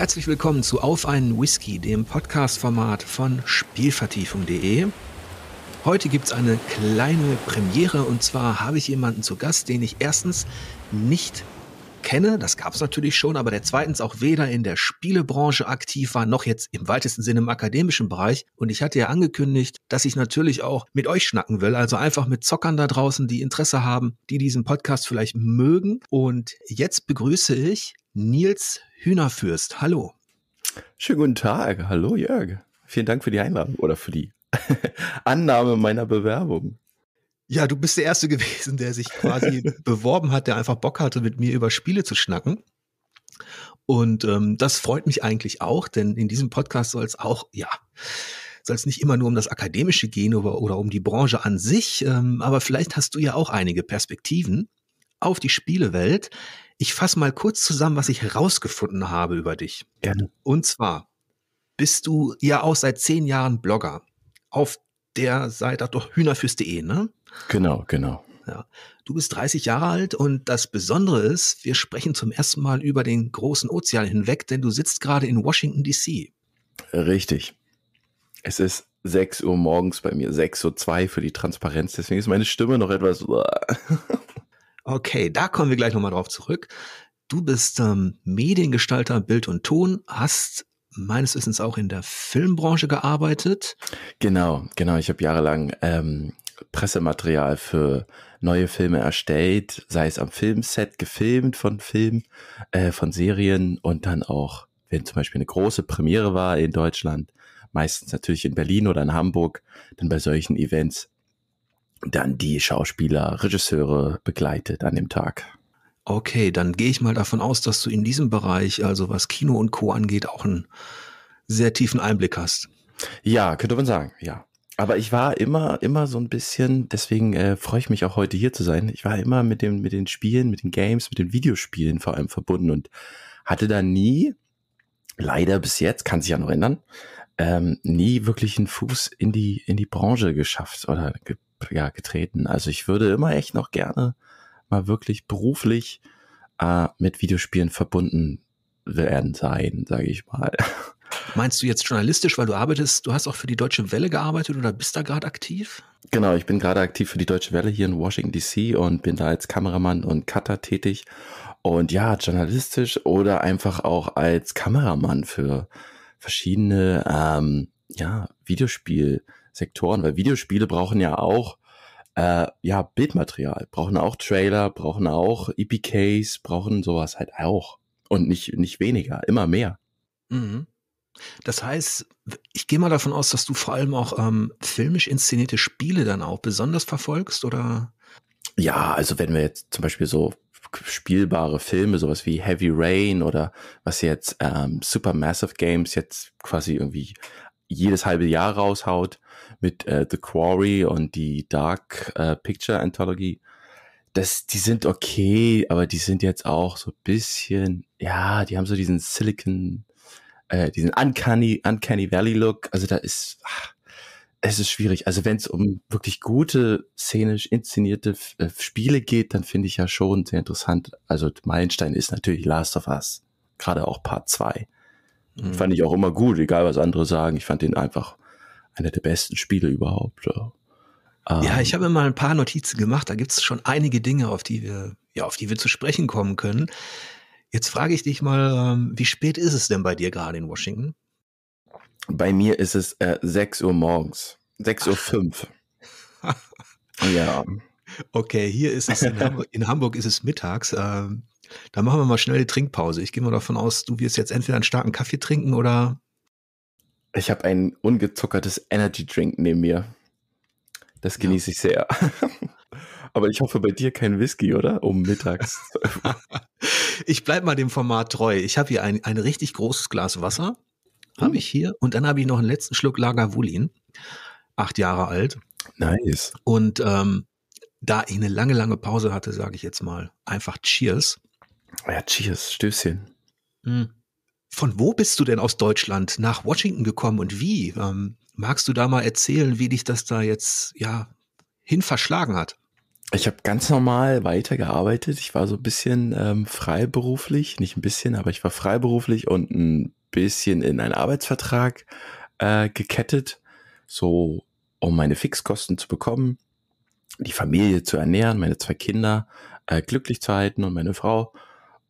Herzlich willkommen zu Auf einen Whisky, dem Podcast-Format von Spielvertiefung.de. Heute gibt es eine kleine Premiere und zwar habe ich jemanden zu Gast, den ich erstens nicht kenne, das gab es natürlich schon, aber der zweitens auch weder in der Spielebranche aktiv war, noch jetzt im weitesten Sinne im akademischen Bereich. Und ich hatte ja angekündigt, dass ich natürlich auch mit euch schnacken will, also einfach mit Zockern da draußen, die Interesse haben, die diesen Podcast vielleicht mögen. Und jetzt begrüße ich Nils Hühnerfürst. Hallo. Schönen guten Tag. Hallo, Jörg. Vielen Dank für die Einladung oder für die Annahme meiner Bewerbung. Ja, du bist der Erste gewesen, der sich quasi beworben hat, der einfach Bock hatte, mit mir über Spiele zu schnacken. Und ähm, das freut mich eigentlich auch, denn in diesem Podcast soll es auch, ja, soll es nicht immer nur um das Akademische gehen oder, oder um die Branche an sich, ähm, aber vielleicht hast du ja auch einige Perspektiven auf die Spielewelt, ich fasse mal kurz zusammen, was ich herausgefunden habe über dich. Gerne. Und zwar bist du ja auch seit zehn Jahren Blogger. Auf der Seite, doch hühnerfürs.de, ne? Genau, genau. Ja. Du bist 30 Jahre alt und das Besondere ist, wir sprechen zum ersten Mal über den großen Ozean hinweg, denn du sitzt gerade in Washington, D.C. Richtig. Es ist 6 Uhr morgens bei mir, 6.02 Uhr für die Transparenz, deswegen ist meine Stimme noch etwas. Okay, da kommen wir gleich nochmal drauf zurück. Du bist ähm, Mediengestalter Bild und Ton, hast meines Wissens auch in der Filmbranche gearbeitet. Genau, genau. Ich habe jahrelang ähm, Pressematerial für neue Filme erstellt, sei es am Filmset gefilmt von Filmen, äh, von Serien und dann auch, wenn zum Beispiel eine große Premiere war in Deutschland, meistens natürlich in Berlin oder in Hamburg, dann bei solchen Events dann die Schauspieler, Regisseure begleitet an dem Tag. Okay, dann gehe ich mal davon aus, dass du in diesem Bereich, also was Kino und Co angeht, auch einen sehr tiefen Einblick hast. Ja, könnte man sagen, ja. Aber ich war immer, immer so ein bisschen, deswegen äh, freue ich mich auch heute hier zu sein. Ich war immer mit, dem, mit den Spielen, mit den Games, mit den Videospielen vor allem verbunden und hatte da nie, leider bis jetzt, kann sich ja noch ändern, ähm, nie wirklich einen Fuß in die, in die Branche geschafft oder ja, getreten. Also ich würde immer echt noch gerne mal wirklich beruflich äh, mit Videospielen verbunden werden sein, sage ich mal. Meinst du jetzt journalistisch, weil du arbeitest, du hast auch für die Deutsche Welle gearbeitet oder bist da gerade aktiv? Genau, ich bin gerade aktiv für die Deutsche Welle hier in Washington DC und bin da als Kameramann und Cutter tätig. Und ja, journalistisch oder einfach auch als Kameramann für verschiedene ähm, ja, Videospiel- Sektoren, weil Videospiele brauchen ja auch äh, ja, Bildmaterial, brauchen auch Trailer, brauchen auch EPKs, brauchen sowas halt auch. Und nicht, nicht weniger, immer mehr. Mhm. Das heißt, ich gehe mal davon aus, dass du vor allem auch ähm, filmisch inszenierte Spiele dann auch besonders verfolgst, oder? Ja, also wenn wir jetzt zum Beispiel so spielbare Filme, sowas wie Heavy Rain oder was jetzt ähm, Massive Games jetzt quasi irgendwie jedes halbe Jahr raushaut mit äh, The Quarry und die Dark äh, Picture Anthology. Das, die sind okay, aber die sind jetzt auch so ein bisschen, ja, die haben so diesen Silicon, äh, diesen Uncanny, Uncanny Valley Look. Also da ist, ach, es ist schwierig. Also wenn es um wirklich gute, szenisch inszenierte äh, Spiele geht, dann finde ich ja schon sehr interessant. Also Meilenstein ist natürlich Last of Us, gerade auch Part 2. Mhm. Fand ich auch immer gut, egal was andere sagen. Ich fand den einfach einer der besten Spiele überhaupt. Ja, ähm. ich habe mir mal ein paar Notizen gemacht. Da gibt es schon einige Dinge, auf die wir, ja, auf die wir zu sprechen kommen können. Jetzt frage ich dich mal, ähm, wie spät ist es denn bei dir gerade in Washington? Bei mir ist es äh, 6 Uhr morgens. 6.05 Uhr. ja. Okay, hier ist es, in Hamburg, in Hamburg ist es mittags. Ähm, dann machen wir mal schnell die Trinkpause. Ich gehe mal davon aus, du wirst jetzt entweder einen starken Kaffee trinken oder. Ich habe ein ungezuckertes Energy Drink neben mir. Das genieße ja. ich sehr. Aber ich hoffe bei dir kein Whisky, oder? Um mittags. ich bleibe mal dem Format treu. Ich habe hier ein, ein richtig großes Glas Wasser. Habe hm. ich hier. Und dann habe ich noch einen letzten Schluck Lagerwulin. Acht Jahre alt. Nice. Und ähm, da ich eine lange, lange Pause hatte, sage ich jetzt mal einfach Cheers. Ja, cheers, Stößchen. Mhm. Von wo bist du denn aus Deutschland nach Washington gekommen und wie? Ähm, magst du da mal erzählen, wie dich das da jetzt ja hin verschlagen hat? Ich habe ganz normal weitergearbeitet. Ich war so ein bisschen ähm, freiberuflich, nicht ein bisschen, aber ich war freiberuflich und ein bisschen in einen Arbeitsvertrag äh, gekettet, so um meine Fixkosten zu bekommen, die Familie zu ernähren, meine zwei Kinder äh, glücklich zu halten und meine Frau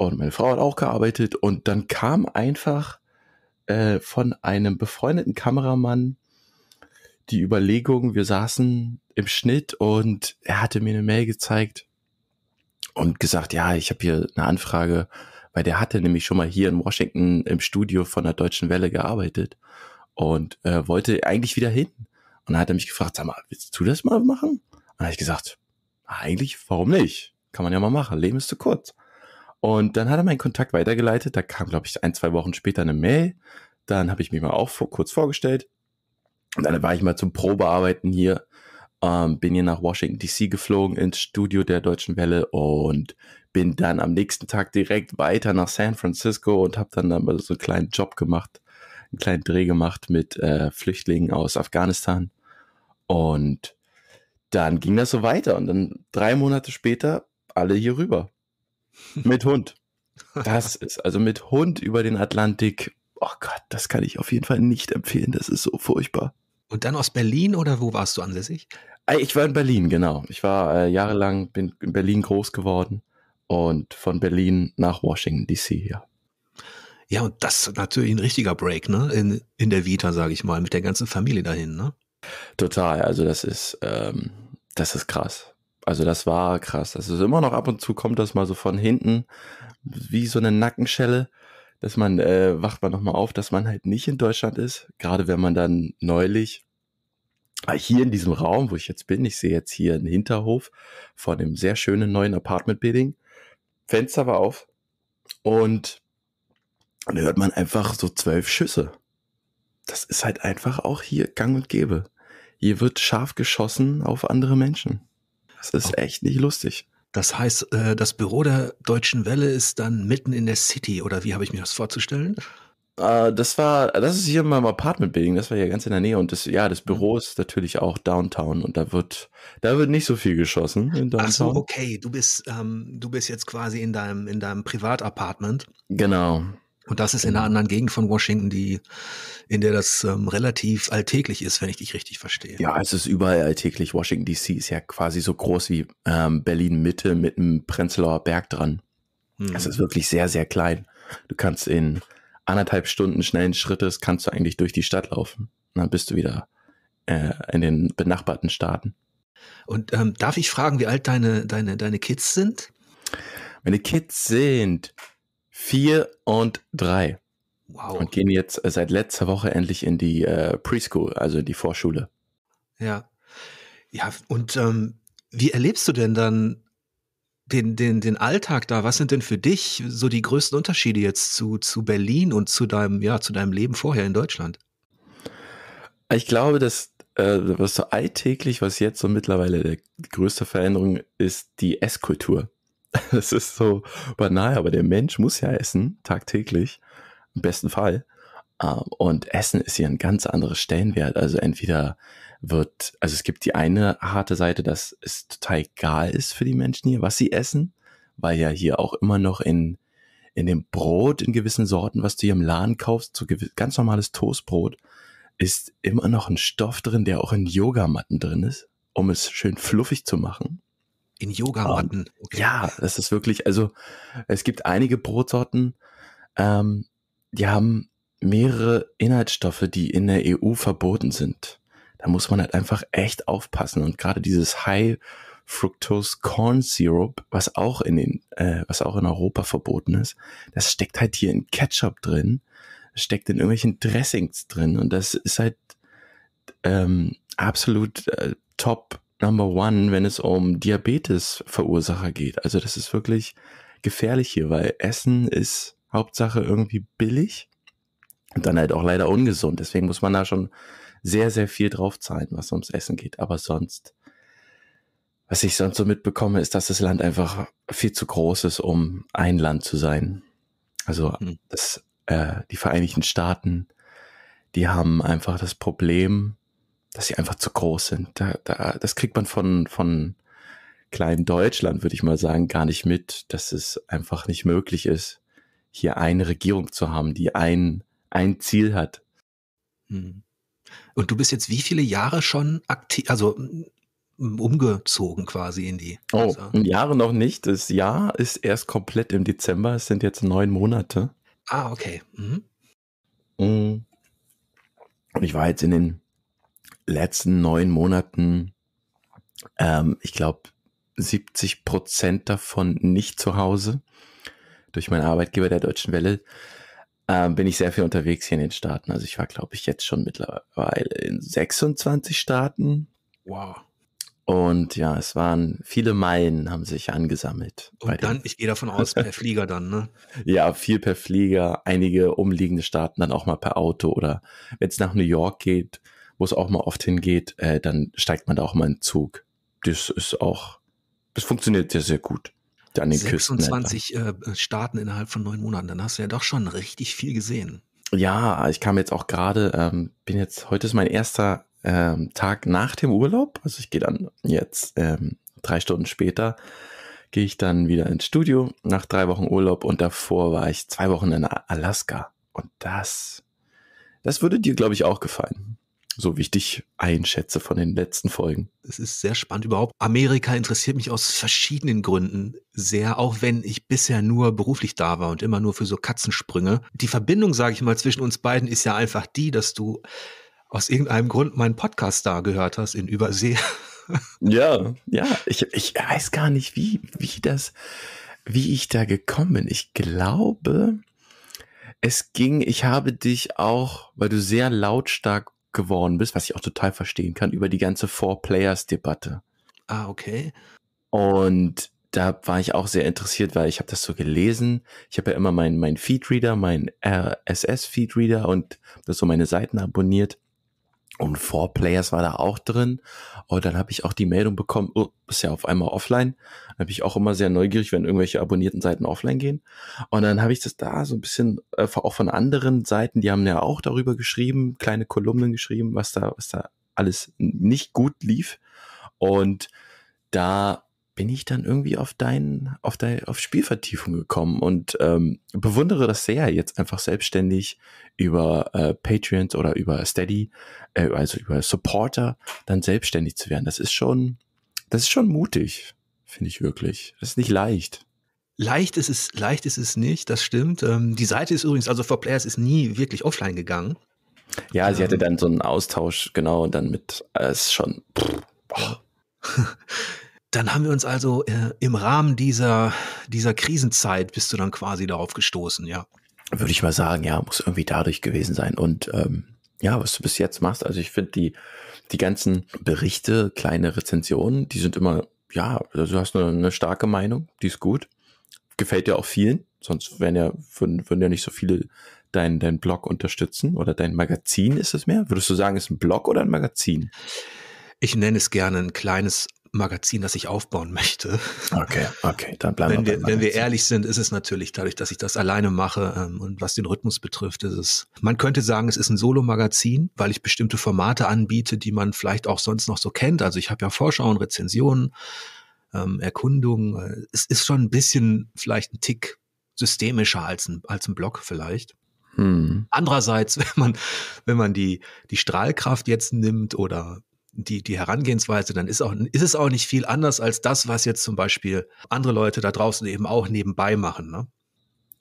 und meine Frau hat auch gearbeitet und dann kam einfach äh, von einem befreundeten Kameramann die Überlegung, wir saßen im Schnitt und er hatte mir eine Mail gezeigt und gesagt, ja, ich habe hier eine Anfrage, weil der hatte nämlich schon mal hier in Washington im Studio von der Deutschen Welle gearbeitet und äh, wollte eigentlich wieder hin. Und dann hat er mich gefragt, sag mal, willst du das mal machen? Und dann habe ich gesagt, ah, eigentlich, warum nicht? Kann man ja mal machen, Leben ist zu kurz. Und dann hat er meinen Kontakt weitergeleitet. Da kam, glaube ich, ein, zwei Wochen später eine Mail. Dann habe ich mich mal auch vor, kurz vorgestellt. Und dann war ich mal zum Probearbeiten hier. Ähm, bin hier nach Washington DC geflogen ins Studio der Deutschen Welle und bin dann am nächsten Tag direkt weiter nach San Francisco und habe dann, dann mal so einen kleinen Job gemacht, einen kleinen Dreh gemacht mit äh, Flüchtlingen aus Afghanistan. Und dann ging das so weiter und dann drei Monate später alle hier rüber. Mit Hund. Das ist also mit Hund über den Atlantik. Oh Gott, das kann ich auf jeden Fall nicht empfehlen. Das ist so furchtbar. Und dann aus Berlin oder wo warst du ansässig? Äh, ich war in Berlin, genau. Ich war äh, jahrelang bin in Berlin groß geworden und von Berlin nach Washington DC, ja. Ja, und das ist natürlich ein richtiger Break, ne? In, in der Vita, sage ich mal, mit der ganzen Familie dahin, ne? Total, also das ist, ähm, das ist krass. Also das war krass. Das ist immer noch ab und zu kommt das mal so von hinten, wie so eine Nackenschelle, dass man, äh, wacht man nochmal auf, dass man halt nicht in Deutschland ist. Gerade wenn man dann neulich hier in diesem Raum, wo ich jetzt bin, ich sehe jetzt hier einen Hinterhof vor dem sehr schönen neuen Apartment-Building. Fenster war auf und dann hört man einfach so zwölf Schüsse. Das ist halt einfach auch hier gang und gäbe. Hier wird scharf geschossen auf andere Menschen. Das ist echt nicht lustig. Das heißt, äh, das Büro der Deutschen Welle ist dann mitten in der City, oder wie habe ich mir das vorzustellen? Äh, das war, das ist hier in meinem Apartment-Building, das war hier ganz in der Nähe und das, ja, das Büro ist natürlich auch Downtown und da wird, da wird nicht so viel geschossen in Ach so, okay, du bist, ähm, du bist jetzt quasi in deinem, in deinem Privatapartment. Genau. Und das ist in einer genau. anderen Gegend von Washington, die, in der das ähm, relativ alltäglich ist, wenn ich dich richtig verstehe. Ja, es ist überall alltäglich. Washington DC ist ja quasi so groß wie ähm, Berlin Mitte mit einem Prenzlauer Berg dran. Hm. Es mhm. ist wirklich sehr, sehr klein. Du kannst in anderthalb Stunden schnellen Schrittes kannst du eigentlich durch die Stadt laufen. Und dann bist du wieder äh, in den benachbarten Staaten. Und ähm, darf ich fragen, wie alt deine, deine, deine Kids sind? Meine Kids sind 4 und 3. Wow. Und gehen jetzt äh, seit letzter Woche endlich in die äh, Preschool, also in die Vorschule. Ja. Ja, und ähm, wie erlebst du denn dann den, den, den Alltag da? Was sind denn für dich so die größten Unterschiede jetzt zu, zu Berlin und zu deinem, ja, zu deinem Leben vorher in Deutschland? Ich glaube, dass äh, was so alltäglich, was jetzt so mittlerweile der größte Veränderung ist, die Esskultur. Es ist so banal, aber der Mensch muss ja essen, tagtäglich, im besten Fall. Ähm, und Essen ist hier ein ganz anderes Stellenwert. Also entweder wird, also es gibt die eine harte Seite, dass es total egal ist für die Menschen hier, was sie essen, weil ja hier auch immer noch in, in dem Brot in gewissen Sorten, was du hier im Laden kaufst, so ganz normales Toastbrot, ist immer noch ein Stoff drin, der auch in Yogamatten drin ist, um es schön fluffig zu machen in Yogamatten. Um, okay. Ja, das ist wirklich, also es gibt einige Brotsorten, ähm, die haben mehrere Inhaltsstoffe, die in der EU verboten sind. Da muss man halt einfach echt aufpassen. Und gerade dieses High Fructose Corn Syrup, was auch in den, äh, was auch in Europa verboten ist, das steckt halt hier in Ketchup drin, steckt in irgendwelchen Dressings drin. Und das ist halt ähm, absolut äh, top Number One, wenn es um Diabetes-Verursacher geht. Also das ist wirklich gefährlich hier, weil Essen ist Hauptsache irgendwie billig und dann halt auch leider ungesund. Deswegen muss man da schon sehr, sehr viel drauf zahlen, was ums Essen geht. Aber sonst, was ich sonst so mitbekomme, ist, dass das Land einfach viel zu groß ist, um ein Land zu sein. Also hm. das, äh, die Vereinigten Staaten, die haben einfach das Problem, dass sie einfach zu groß sind. Da, da, das kriegt man von, von kleinen Deutschland, würde ich mal sagen, gar nicht mit, dass es einfach nicht möglich ist, hier eine Regierung zu haben, die ein, ein Ziel hat. Hm. Und du bist jetzt wie viele Jahre schon aktiv, also umgezogen quasi in die? Oh, also Jahre noch nicht. Das Jahr ist erst komplett im Dezember. Es sind jetzt neun Monate. Ah, okay. Mhm. mhm. Und ich war jetzt in den letzten neun Monaten, ähm, ich glaube, 70 Prozent davon nicht zu Hause. Durch meinen Arbeitgeber der Deutschen Welle ähm, bin ich sehr viel unterwegs hier in den Staaten. Also ich war, glaube ich, jetzt schon mittlerweile in 26 Staaten. Wow. Und ja, es waren viele Meilen haben sich angesammelt. Und dann, ich gehe davon aus, per Flieger dann, ne? Ja, viel per Flieger, einige umliegende Staaten dann auch mal per Auto oder wenn es nach New York geht, wo es auch mal oft hingeht, äh, dann steigt man da auch mal in Zug. Das ist auch, das funktioniert sehr, sehr gut. An den 26 halt äh, äh, Staaten innerhalb von neun Monaten, dann hast du ja doch schon richtig viel gesehen. Ja, ich kam jetzt auch gerade, ähm, bin jetzt, heute ist mein erster ähm, Tag nach dem Urlaub. Also ich gehe dann jetzt ähm, drei Stunden später, gehe ich dann wieder ins Studio nach drei Wochen Urlaub und davor war ich zwei Wochen in Alaska. Und das, das würde dir, glaube ich, auch gefallen so wie ich dich einschätze von den letzten Folgen. Das ist sehr spannend überhaupt. Amerika interessiert mich aus verschiedenen Gründen sehr, auch wenn ich bisher nur beruflich da war und immer nur für so Katzensprünge. Die Verbindung, sage ich mal, zwischen uns beiden ist ja einfach die, dass du aus irgendeinem Grund meinen Podcast da gehört hast in Übersee. Ja, ja, ich, ich weiß gar nicht, wie, wie das, wie ich da gekommen bin. Ich glaube, es ging, ich habe dich auch, weil du sehr lautstark geworden bist, was ich auch total verstehen kann, über die ganze Four-Players-Debatte. Ah, okay. Und da war ich auch sehr interessiert, weil ich habe das so gelesen. Ich habe ja immer meinen mein Feedreader, meinen RSS-Feedreader und das so meine Seiten abonniert. Und Four Players war da auch drin. Und dann habe ich auch die Meldung bekommen, oh, ist ja auf einmal offline. Da bin ich auch immer sehr neugierig, wenn irgendwelche abonnierten Seiten offline gehen. Und dann habe ich das da so ein bisschen äh, auch von anderen Seiten, die haben ja auch darüber geschrieben, kleine Kolumnen geschrieben, was da, was da alles nicht gut lief. Und da bin ich dann irgendwie auf dein, auf dein, auf Spielvertiefung gekommen und ähm, bewundere das sehr, jetzt einfach selbstständig über äh, Patreons oder über Steady, äh, also über Supporter, dann selbstständig zu werden. Das ist schon, das ist schon mutig, finde ich wirklich. Das ist nicht leicht. Leicht ist es, leicht ist es nicht, das stimmt. Ähm, die Seite ist übrigens, also for Players ist nie wirklich offline gegangen. Ja, sie ähm, hatte dann so einen Austausch, genau, und dann mit, äh, es äh, ist schon, pff, oh. dann haben wir uns also äh, im Rahmen dieser, dieser Krisenzeit bist du dann quasi darauf gestoßen, ja. Würde ich mal sagen, ja, muss irgendwie dadurch gewesen sein. Und ähm, ja, was du bis jetzt machst, also ich finde die, die ganzen Berichte, kleine Rezensionen, die sind immer, ja, also du hast eine, eine starke Meinung, die ist gut. Gefällt dir auch vielen, sonst wären ja, würden, würden ja nicht so viele deinen dein Blog unterstützen oder dein Magazin ist es mehr? Würdest du sagen, ist ein Blog oder ein Magazin? Ich nenne es gerne ein kleines Magazin, das ich aufbauen möchte. Okay, okay, dann bleiben wenn wir. Beim wenn wir ehrlich sind, ist es natürlich dadurch, dass ich das alleine mache ähm, und was den Rhythmus betrifft, ist es. Man könnte sagen, es ist ein Solo-Magazin, weil ich bestimmte Formate anbiete, die man vielleicht auch sonst noch so kennt. Also ich habe ja Vorschauen, Rezensionen, ähm, Erkundungen. Äh, es ist schon ein bisschen vielleicht ein Tick systemischer als ein, als ein Blog vielleicht. Hm. Andererseits, wenn man, wenn man die, die Strahlkraft jetzt nimmt oder die, die Herangehensweise, dann ist, auch, ist es auch nicht viel anders als das, was jetzt zum Beispiel andere Leute da draußen eben auch nebenbei machen. Ne?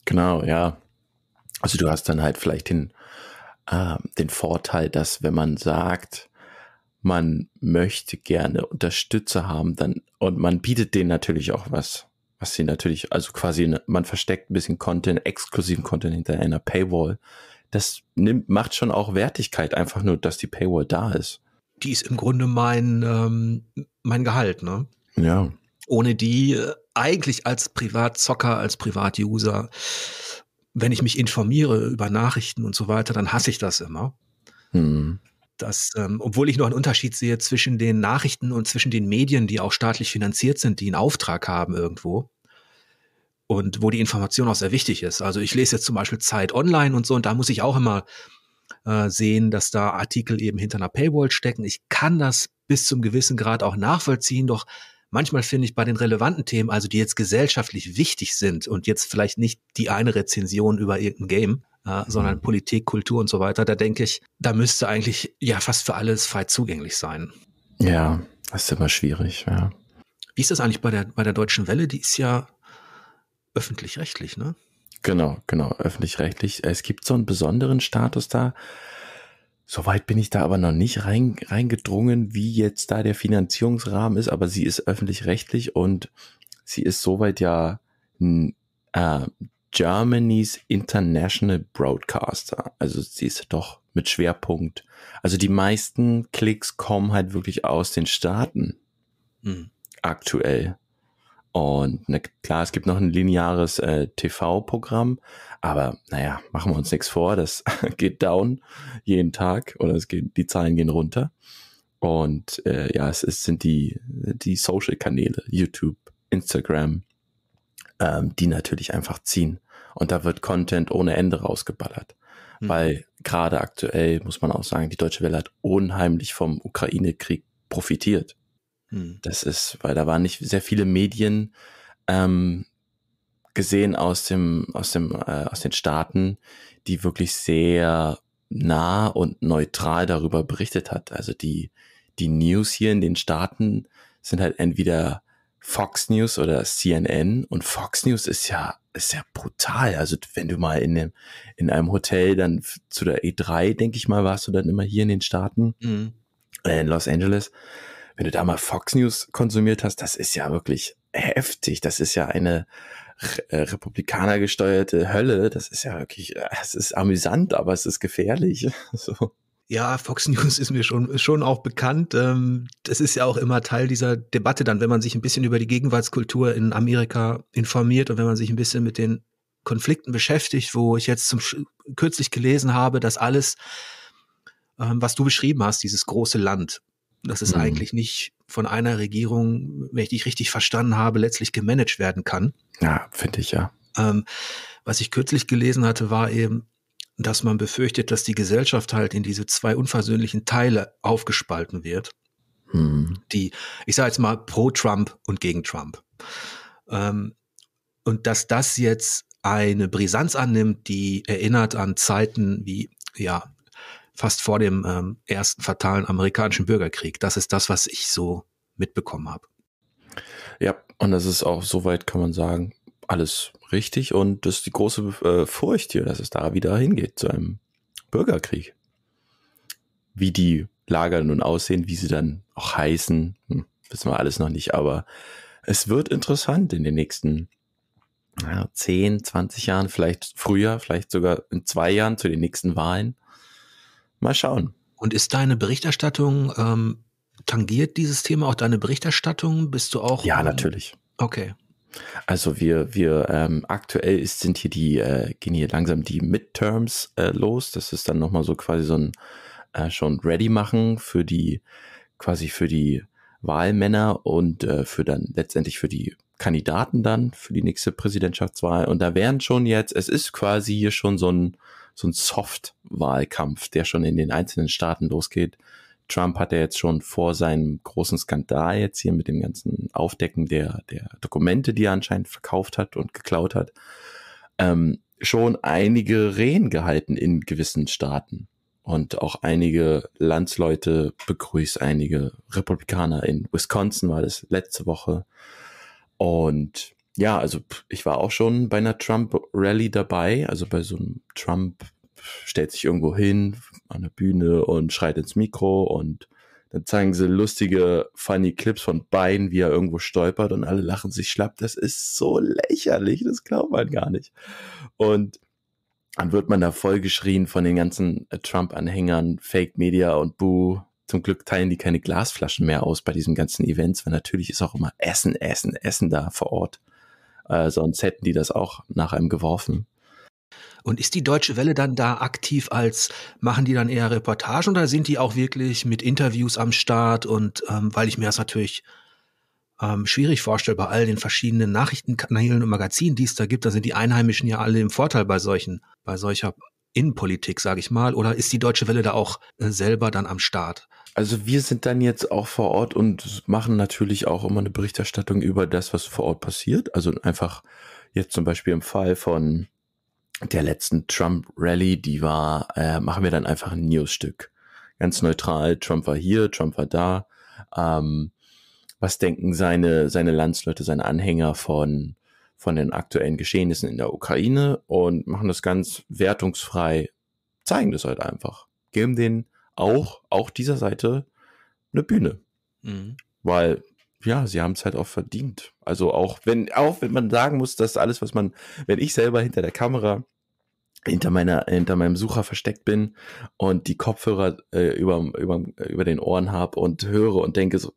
Genau, ja. Also du hast dann halt vielleicht den, äh, den Vorteil, dass wenn man sagt, man möchte gerne Unterstützer haben, dann und man bietet denen natürlich auch was, was sie natürlich, also quasi, ne, man versteckt ein bisschen Content, exklusiven Content hinter einer Paywall. Das nimmt, macht schon auch Wertigkeit, einfach nur, dass die Paywall da ist die ist im Grunde mein, ähm, mein Gehalt, ne? Ja. Ohne die äh, eigentlich als Privatzocker, als Privatuser, wenn ich mich informiere über Nachrichten und so weiter, dann hasse ich das immer. Mhm. Das, ähm, obwohl ich noch einen Unterschied sehe zwischen den Nachrichten und zwischen den Medien, die auch staatlich finanziert sind, die einen Auftrag haben irgendwo und wo die Information auch sehr wichtig ist. Also ich lese jetzt zum Beispiel Zeit online und so und da muss ich auch immer äh, sehen, dass da Artikel eben hinter einer Paywall stecken. Ich kann das bis zum gewissen Grad auch nachvollziehen, doch manchmal finde ich bei den relevanten Themen, also die jetzt gesellschaftlich wichtig sind und jetzt vielleicht nicht die eine Rezension über irgendein Game, äh, sondern mhm. Politik, Kultur und so weiter, da denke ich, da müsste eigentlich ja fast für alles frei zugänglich sein. Ja, das ist immer schwierig, ja. Wie ist das eigentlich bei der, bei der Deutschen Welle? Die ist ja öffentlich-rechtlich, ne? Genau, genau, öffentlich-rechtlich. Äh, es gibt so einen besonderen Status da. Soweit bin ich da aber noch nicht rein, reingedrungen, wie jetzt da der Finanzierungsrahmen ist, aber sie ist öffentlich-rechtlich und sie ist soweit ja äh, Germany's International Broadcaster. Also sie ist doch mit Schwerpunkt. Also die meisten Klicks kommen halt wirklich aus den Staaten mhm. aktuell. Und ne, klar, es gibt noch ein lineares äh, TV-Programm, aber naja, machen wir uns nichts vor, das geht down jeden Tag oder es geht, die Zahlen gehen runter. Und äh, ja, es, ist, sind die, die Social-Kanäle, YouTube, Instagram, ähm, die natürlich einfach ziehen. Und da wird Content ohne Ende rausgeballert. Mhm. Weil gerade aktuell, muss man auch sagen, die Deutsche Welle hat unheimlich vom Ukraine-Krieg profitiert. Hm. Das ist, weil da waren nicht sehr viele Medien ähm, gesehen aus dem, aus dem, äh, aus den Staaten, die wirklich sehr nah und neutral darüber berichtet hat. Also die, die News hier in den Staaten sind halt entweder Fox News oder CNN und Fox News ist ja ist ja brutal. Also wenn du mal in dem in einem Hotel dann zu der E3 denke ich mal warst du dann immer hier in den Staaten mhm. äh, in Los Angeles wenn du da mal Fox News konsumiert hast, das ist ja wirklich heftig. Das ist ja eine äh, Republikaner gesteuerte Hölle. Das ist ja wirklich, äh, es ist amüsant, aber es ist gefährlich. so. Ja, Fox News ist mir schon, schon auch bekannt. Ähm, das ist ja auch immer Teil dieser Debatte dann, wenn man sich ein bisschen über die Gegenwartskultur in Amerika informiert und wenn man sich ein bisschen mit den Konflikten beschäftigt, wo ich jetzt zum, kürzlich gelesen habe, dass alles, ähm, was du beschrieben hast, dieses große Land, dass es mhm. eigentlich nicht von einer Regierung, wenn ich dich richtig verstanden habe, letztlich gemanagt werden kann. Ja, finde ich ja. Ähm, was ich kürzlich gelesen hatte, war eben, dass man befürchtet, dass die Gesellschaft halt in diese zwei unversöhnlichen Teile aufgespalten wird. Mhm. Die, ich sage jetzt mal, pro Trump und gegen Trump. Ähm, und dass das jetzt eine Brisanz annimmt, die erinnert an Zeiten wie ja, fast vor dem ähm, ersten fatalen amerikanischen Bürgerkrieg. Das ist das, was ich so mitbekommen habe. Ja, und das ist auch soweit, kann man sagen, alles richtig. Und das ist die große äh, Furcht hier, dass es da wieder hingeht zu einem Bürgerkrieg. Wie die Lager nun aussehen, wie sie dann auch heißen, hm, wissen wir alles noch nicht, aber es wird interessant in den nächsten naja, 10, 20 Jahren, vielleicht früher, vielleicht sogar in zwei Jahren zu den nächsten Wahlen. Mal schauen. Und ist deine Berichterstattung, ähm, tangiert dieses Thema auch deine Berichterstattung? Bist du auch? Ja, ähm, natürlich. Okay. Also wir, wir ähm, aktuell ist, sind hier die, äh, gehen hier langsam die Midterms äh, los. Das ist dann nochmal so quasi so ein äh, schon ready machen für die, quasi für die Wahlmänner und äh, für dann letztendlich für die Kandidaten dann für die nächste Präsidentschaftswahl. Und da wären schon jetzt, es ist quasi hier schon so ein, so ein Soft-Wahlkampf, der schon in den einzelnen Staaten losgeht. Trump hat ja jetzt schon vor seinem großen Skandal jetzt hier mit dem ganzen Aufdecken der, der Dokumente, die er anscheinend verkauft hat und geklaut hat, ähm, schon einige Rehen gehalten in gewissen Staaten. Und auch einige Landsleute begrüßt, einige Republikaner in Wisconsin war das letzte Woche. Und ja, also ich war auch schon bei einer Trump-Rally dabei, also bei so einem Trump stellt sich irgendwo hin an der Bühne und schreit ins Mikro und dann zeigen sie lustige, funny Clips von Bein, wie er irgendwo stolpert und alle lachen sich schlapp. Das ist so lächerlich, das glaubt man gar nicht. Und dann wird man da vollgeschrien von den ganzen äh, Trump-Anhängern, Fake Media und Boo. Zum Glück teilen die keine Glasflaschen mehr aus bei diesen ganzen Events, weil natürlich ist auch immer Essen, Essen, Essen da vor Ort. Äh, sonst hätten die das auch nach einem geworfen. Und ist die Deutsche Welle dann da aktiv als, machen die dann eher Reportagen oder sind die auch wirklich mit Interviews am Start? Und ähm, weil ich mir das natürlich ähm, schwierig vorstelle, bei all den verschiedenen Nachrichtenkanälen und Magazinen, die es da gibt, da sind die Einheimischen ja alle im Vorteil bei solchen, bei solcher Innenpolitik, sage ich mal. Oder ist die Deutsche Welle da auch äh, selber dann am Start? Also wir sind dann jetzt auch vor Ort und machen natürlich auch immer eine Berichterstattung über das, was vor Ort passiert. Also einfach jetzt zum Beispiel im Fall von der letzten Trump-Rally, die war, äh, machen wir dann einfach ein Newsstück. Ganz neutral, Trump war hier, Trump war da. Ähm, was denken seine, seine Landsleute, seine Anhänger von, von den aktuellen Geschehnissen in der Ukraine und machen das ganz wertungsfrei, zeigen das halt einfach. Geben den auch, auch dieser Seite eine Bühne. Mhm. Weil, ja, sie haben es halt auch verdient. Also auch wenn, auch wenn man sagen muss, dass alles, was man, wenn ich selber hinter der Kamera hinter meiner hinter meinem Sucher versteckt bin und die Kopfhörer äh, über, über, äh, über den Ohren habe und höre und denke so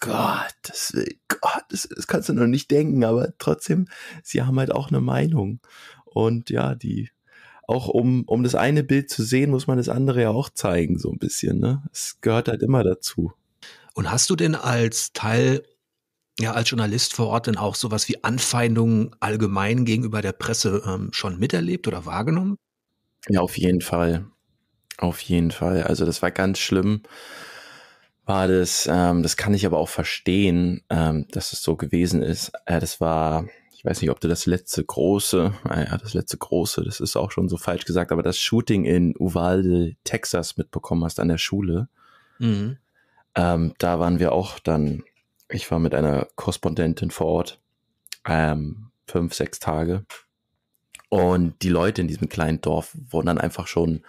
Gott, das, Gott das, das kannst du noch nicht denken, aber trotzdem, sie haben halt auch eine Meinung und ja, die auch um, um das eine Bild zu sehen, muss man das andere ja auch zeigen, so ein bisschen. Ne? Es gehört halt immer dazu. Und hast du denn als Teil, ja, als Journalist vor Ort denn auch sowas wie Anfeindungen allgemein gegenüber der Presse ähm, schon miterlebt oder wahrgenommen? Ja, auf jeden Fall. Auf jeden Fall. Also das war ganz schlimm. War das, ähm, das kann ich aber auch verstehen, ähm, dass es so gewesen ist. Äh, das war ich weiß nicht, ob du das letzte große, naja, ah das letzte große, das ist auch schon so falsch gesagt, aber das Shooting in Uvalde, Texas mitbekommen hast an der Schule. Mhm. Ähm, da waren wir auch dann, ich war mit einer Korrespondentin vor Ort, ähm, fünf, sechs Tage. Und die Leute in diesem kleinen Dorf wurden dann einfach schon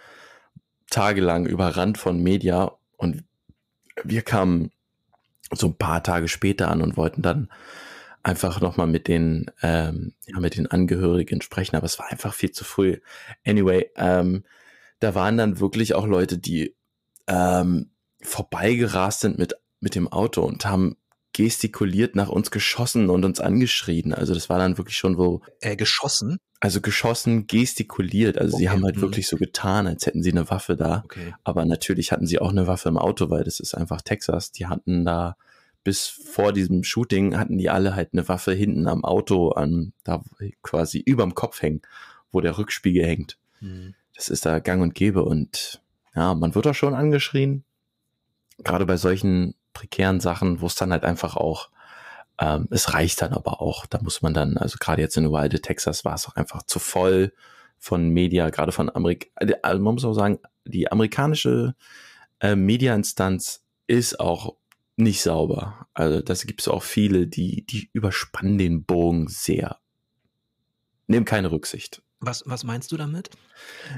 tagelang überrannt von Media und wir kamen so ein paar Tage später an und wollten dann einfach nochmal mit den, ähm, ja, mit den Angehörigen sprechen, aber es war einfach viel zu früh. Anyway, ähm, da waren dann wirklich auch Leute, die ähm, vorbeigerast sind mit, mit dem Auto und haben gestikuliert nach uns geschossen und uns angeschrien. Also das war dann wirklich schon wo. Äh, geschossen? Also geschossen, gestikuliert. Also okay. sie haben halt mhm. wirklich so getan, als hätten sie eine Waffe da. Okay. Aber natürlich hatten sie auch eine Waffe im Auto, weil das ist einfach Texas. Die hatten da bis vor diesem Shooting hatten die alle halt eine Waffe hinten am Auto, an, da quasi überm Kopf hängen, wo der Rückspiegel hängt. Mhm. Das ist da gang und gäbe und ja, man wird auch schon angeschrien. Gerade bei solchen prekären Sachen, wo es dann halt einfach auch, ähm, es reicht dann aber auch. Da muss man dann, also gerade jetzt in Wilde, Texas war es auch einfach zu voll von Media, gerade von Amerika. also man muss auch sagen, die amerikanische äh, media ist auch nicht sauber. Also das gibt es auch viele, die, die überspannen den Bogen sehr. Nehmen keine Rücksicht. Was, was meinst du damit?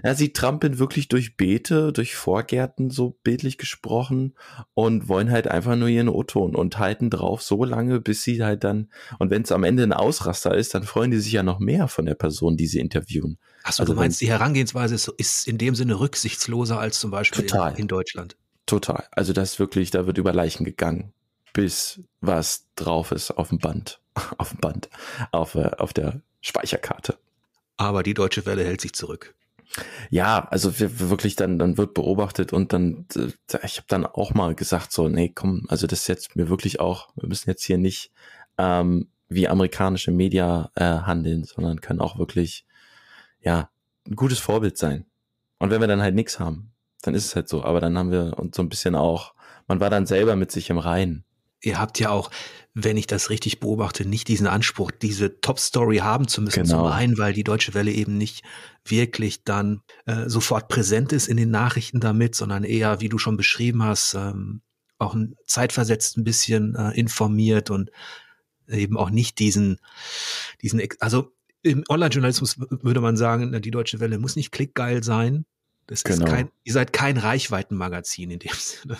Ja, sie trampeln wirklich durch Beete, durch Vorgärten, so bildlich gesprochen, und wollen halt einfach nur ihren O-Ton und halten drauf so lange, bis sie halt dann, und wenn es am Ende ein Ausraster ist, dann freuen die sich ja noch mehr von der Person, die sie interviewen. Achso, also du meinst, die Herangehensweise ist, ist in dem Sinne rücksichtsloser als zum Beispiel in, in Deutschland. Total. Also das ist wirklich, da wird über Leichen gegangen, bis was drauf ist auf dem Band, auf dem Band, auf, äh, auf der Speicherkarte. Aber die Deutsche Welle hält sich zurück. Ja, also wirklich dann, dann wird beobachtet und dann, äh, ich habe dann auch mal gesagt, so, nee, komm, also das ist jetzt mir wirklich auch, wir müssen jetzt hier nicht ähm, wie amerikanische Media äh, handeln, sondern können auch wirklich, ja, ein gutes Vorbild sein. Und wenn wir dann halt nichts haben, dann ist es halt so. Aber dann haben wir uns so ein bisschen auch, man war dann selber mit sich im Reinen. Ihr habt ja auch, wenn ich das richtig beobachte, nicht diesen Anspruch, diese Top-Story haben zu müssen. Genau. Zum einen, weil die Deutsche Welle eben nicht wirklich dann äh, sofort präsent ist in den Nachrichten damit, sondern eher, wie du schon beschrieben hast, ähm, auch ein, zeitversetzt ein bisschen äh, informiert und eben auch nicht diesen, diesen, also im Online-Journalismus würde man sagen, die Deutsche Welle muss nicht klickgeil sein, das genau. ist kein, ihr seid kein Reichweitenmagazin in dem Sinne.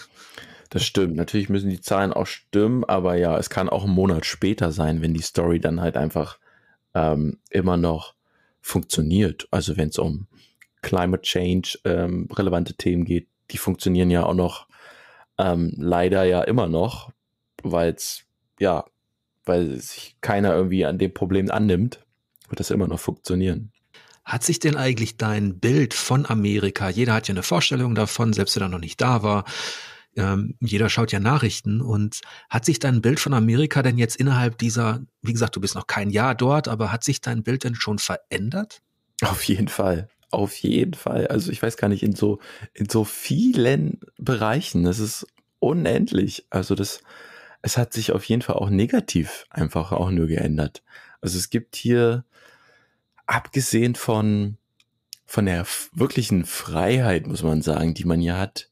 Das stimmt. Natürlich müssen die Zahlen auch stimmen, aber ja, es kann auch einen Monat später sein, wenn die Story dann halt einfach ähm, immer noch funktioniert. Also wenn es um Climate Change ähm, relevante Themen geht, die funktionieren ja auch noch ähm, leider ja immer noch, weil es ja, weil sich keiner irgendwie an dem Problem annimmt, wird das immer noch funktionieren. Hat sich denn eigentlich dein Bild von Amerika, jeder hat ja eine Vorstellung davon, selbst wenn er noch nicht da war, ähm, jeder schaut ja Nachrichten und hat sich dein Bild von Amerika denn jetzt innerhalb dieser, wie gesagt, du bist noch kein Jahr dort, aber hat sich dein Bild denn schon verändert? Auf jeden Fall. Auf jeden Fall. Also ich weiß gar nicht, in so, in so vielen Bereichen. Das ist unendlich. Also das, es hat sich auf jeden Fall auch negativ einfach auch nur geändert. Also es gibt hier abgesehen von, von der wirklichen Freiheit, muss man sagen, die man ja hat,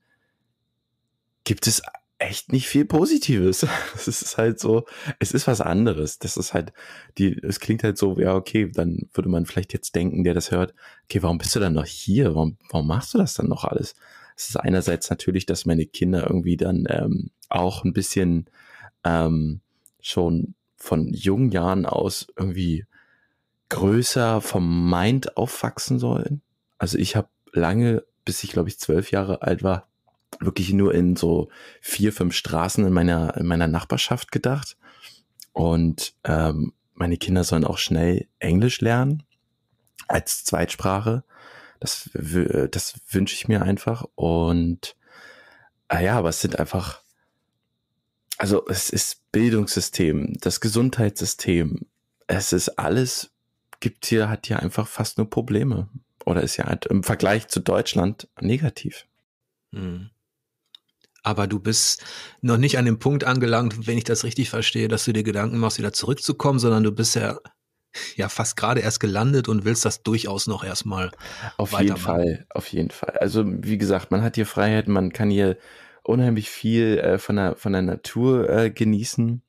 gibt es echt nicht viel Positives. Es ist halt so, es ist was anderes. Das ist halt, die, es klingt halt so, ja, okay, dann würde man vielleicht jetzt denken, der das hört, okay, warum bist du dann noch hier? Warum, warum machst du das dann noch alles? Es ist einerseits natürlich, dass meine Kinder irgendwie dann ähm, auch ein bisschen ähm, schon von jungen Jahren aus irgendwie größer vom Mind aufwachsen sollen. Also ich habe lange, bis ich glaube ich zwölf Jahre alt war, wirklich nur in so vier, fünf Straßen in meiner, in meiner Nachbarschaft gedacht. Und ähm, meine Kinder sollen auch schnell Englisch lernen als Zweitsprache. Das, das wünsche ich mir einfach. Und äh, ja, aber es sind einfach, also es ist Bildungssystem, das Gesundheitssystem, es ist alles gibt hier, hat hier einfach fast nur Probleme. Oder ist ja halt im Vergleich zu Deutschland negativ. Mhm. Aber du bist noch nicht an dem Punkt angelangt, wenn ich das richtig verstehe, dass du dir Gedanken machst, wieder zurückzukommen, sondern du bist ja, ja fast gerade erst gelandet und willst das durchaus noch erstmal. Auf jeden Fall, auf jeden Fall. Also wie gesagt, man hat hier Freiheit, man kann hier unheimlich viel äh, von, der, von der Natur äh, genießen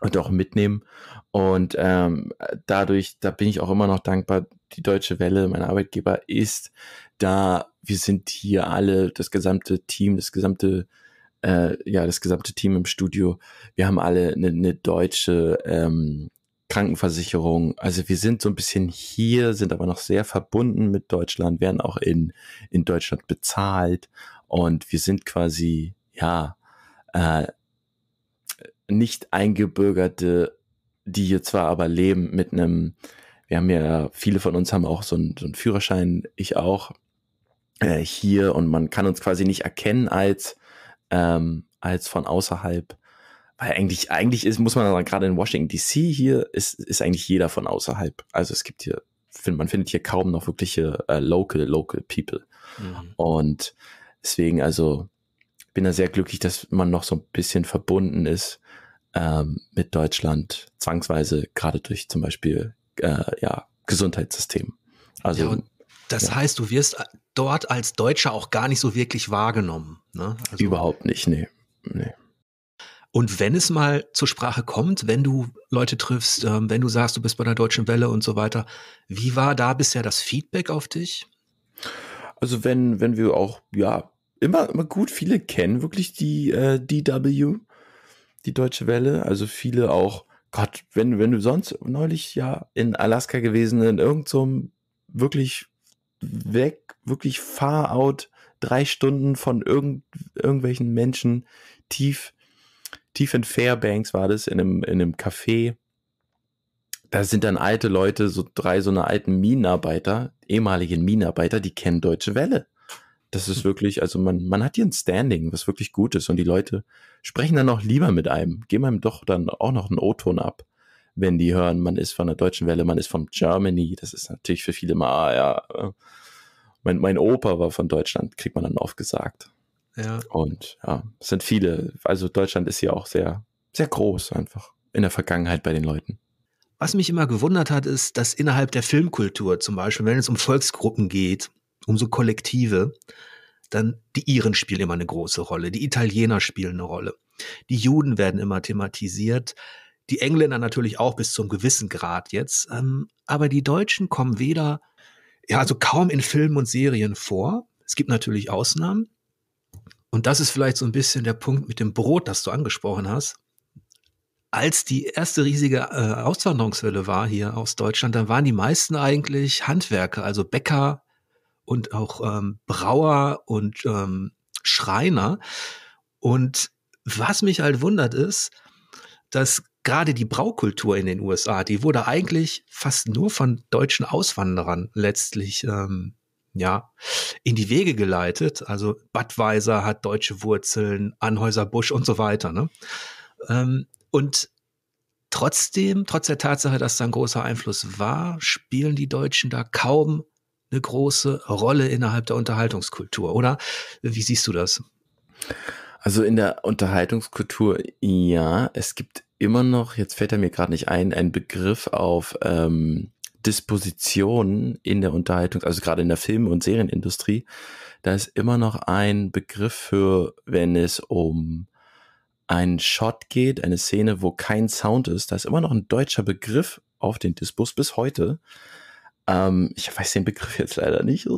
und auch mitnehmen. Und ähm, dadurch, da bin ich auch immer noch dankbar, die Deutsche Welle, mein Arbeitgeber, ist da. Wir sind hier alle, das gesamte Team, das gesamte, äh, ja, das gesamte Team im Studio. Wir haben alle eine, eine deutsche ähm, Krankenversicherung. Also wir sind so ein bisschen hier, sind aber noch sehr verbunden mit Deutschland, werden auch in, in Deutschland bezahlt. Und wir sind quasi, ja, äh, nicht eingebürgerte die hier zwar aber leben mit einem, wir haben ja, viele von uns haben auch so einen, so einen Führerschein, ich auch, äh, hier und man kann uns quasi nicht erkennen als, ähm, als von außerhalb. Weil eigentlich, eigentlich ist, muss man sagen, gerade in Washington DC hier ist, ist eigentlich jeder von außerhalb. Also es gibt hier, find, man findet hier kaum noch wirkliche äh, local, local people. Mhm. Und deswegen, also, bin da sehr glücklich, dass man noch so ein bisschen verbunden ist ähm, mit Deutschland zwangsweise, gerade durch zum Beispiel äh, ja, Gesundheitssystem. Also ja, das ja. heißt, du wirst dort als Deutscher auch gar nicht so wirklich wahrgenommen. Ne? Also, Überhaupt nicht, nee. nee. Und wenn es mal zur Sprache kommt, wenn du Leute triffst, ähm, wenn du sagst, du bist bei der Deutschen Welle und so weiter, wie war da bisher das Feedback auf dich? Also wenn, wenn wir auch, ja, immer, immer gut, viele kennen wirklich die äh, DW die Deutsche Welle. Also viele auch, Gott, wenn, wenn du sonst neulich ja in Alaska gewesen, in irgendeinem so wirklich weg, wirklich far out, drei Stunden von irgend, irgendwelchen Menschen tief, tief in Fairbanks war das, in einem, in einem Café. Da sind dann alte Leute, so drei so eine alten Minenarbeiter, ehemaligen Minenarbeiter, die kennen Deutsche Welle das ist wirklich, also man, man hat hier ein Standing, was wirklich gut ist. Und die Leute sprechen dann auch lieber mit einem, geben einem doch dann auch noch einen O-Ton ab, wenn die hören, man ist von der Deutschen Welle, man ist von Germany. Das ist natürlich für viele mal, ah, ja, äh. mein, mein Opa war von Deutschland, kriegt man dann aufgesagt. Ja. Und ja, es sind viele, also Deutschland ist hier auch sehr, sehr groß einfach in der Vergangenheit bei den Leuten. Was mich immer gewundert hat, ist, dass innerhalb der Filmkultur zum Beispiel, wenn es um Volksgruppen geht, umso kollektive. Dann die Iren spielen immer eine große Rolle, die Italiener spielen eine Rolle, die Juden werden immer thematisiert, die Engländer natürlich auch bis zum gewissen Grad jetzt, ähm, aber die Deutschen kommen weder, ja, also kaum in Filmen und Serien vor. Es gibt natürlich Ausnahmen. Und das ist vielleicht so ein bisschen der Punkt mit dem Brot, das du angesprochen hast als die erste riesige äh, Auswanderungswelle war hier aus Deutschland, dann waren die meisten eigentlich Handwerker, also Bäcker, und auch ähm, Brauer und ähm, Schreiner. Und was mich halt wundert ist, dass gerade die Braukultur in den USA, die wurde eigentlich fast nur von deutschen Auswanderern letztlich ähm, ja, in die Wege geleitet. Also Budweiser hat deutsche Wurzeln, Anhäuser Busch und so weiter. Ne? Ähm, und trotzdem, trotz der Tatsache, dass da ein großer Einfluss war, spielen die Deutschen da kaum eine große Rolle innerhalb der Unterhaltungskultur, oder? Wie siehst du das? Also in der Unterhaltungskultur, ja, es gibt immer noch, jetzt fällt er mir gerade nicht ein, ein Begriff auf ähm, Dispositionen in der Unterhaltung, also gerade in der Film- und Serienindustrie, da ist immer noch ein Begriff für, wenn es um einen Shot geht, eine Szene, wo kein Sound ist, da ist immer noch ein deutscher Begriff auf den Dispos bis heute. Ähm, ich weiß den Begriff jetzt leider nicht.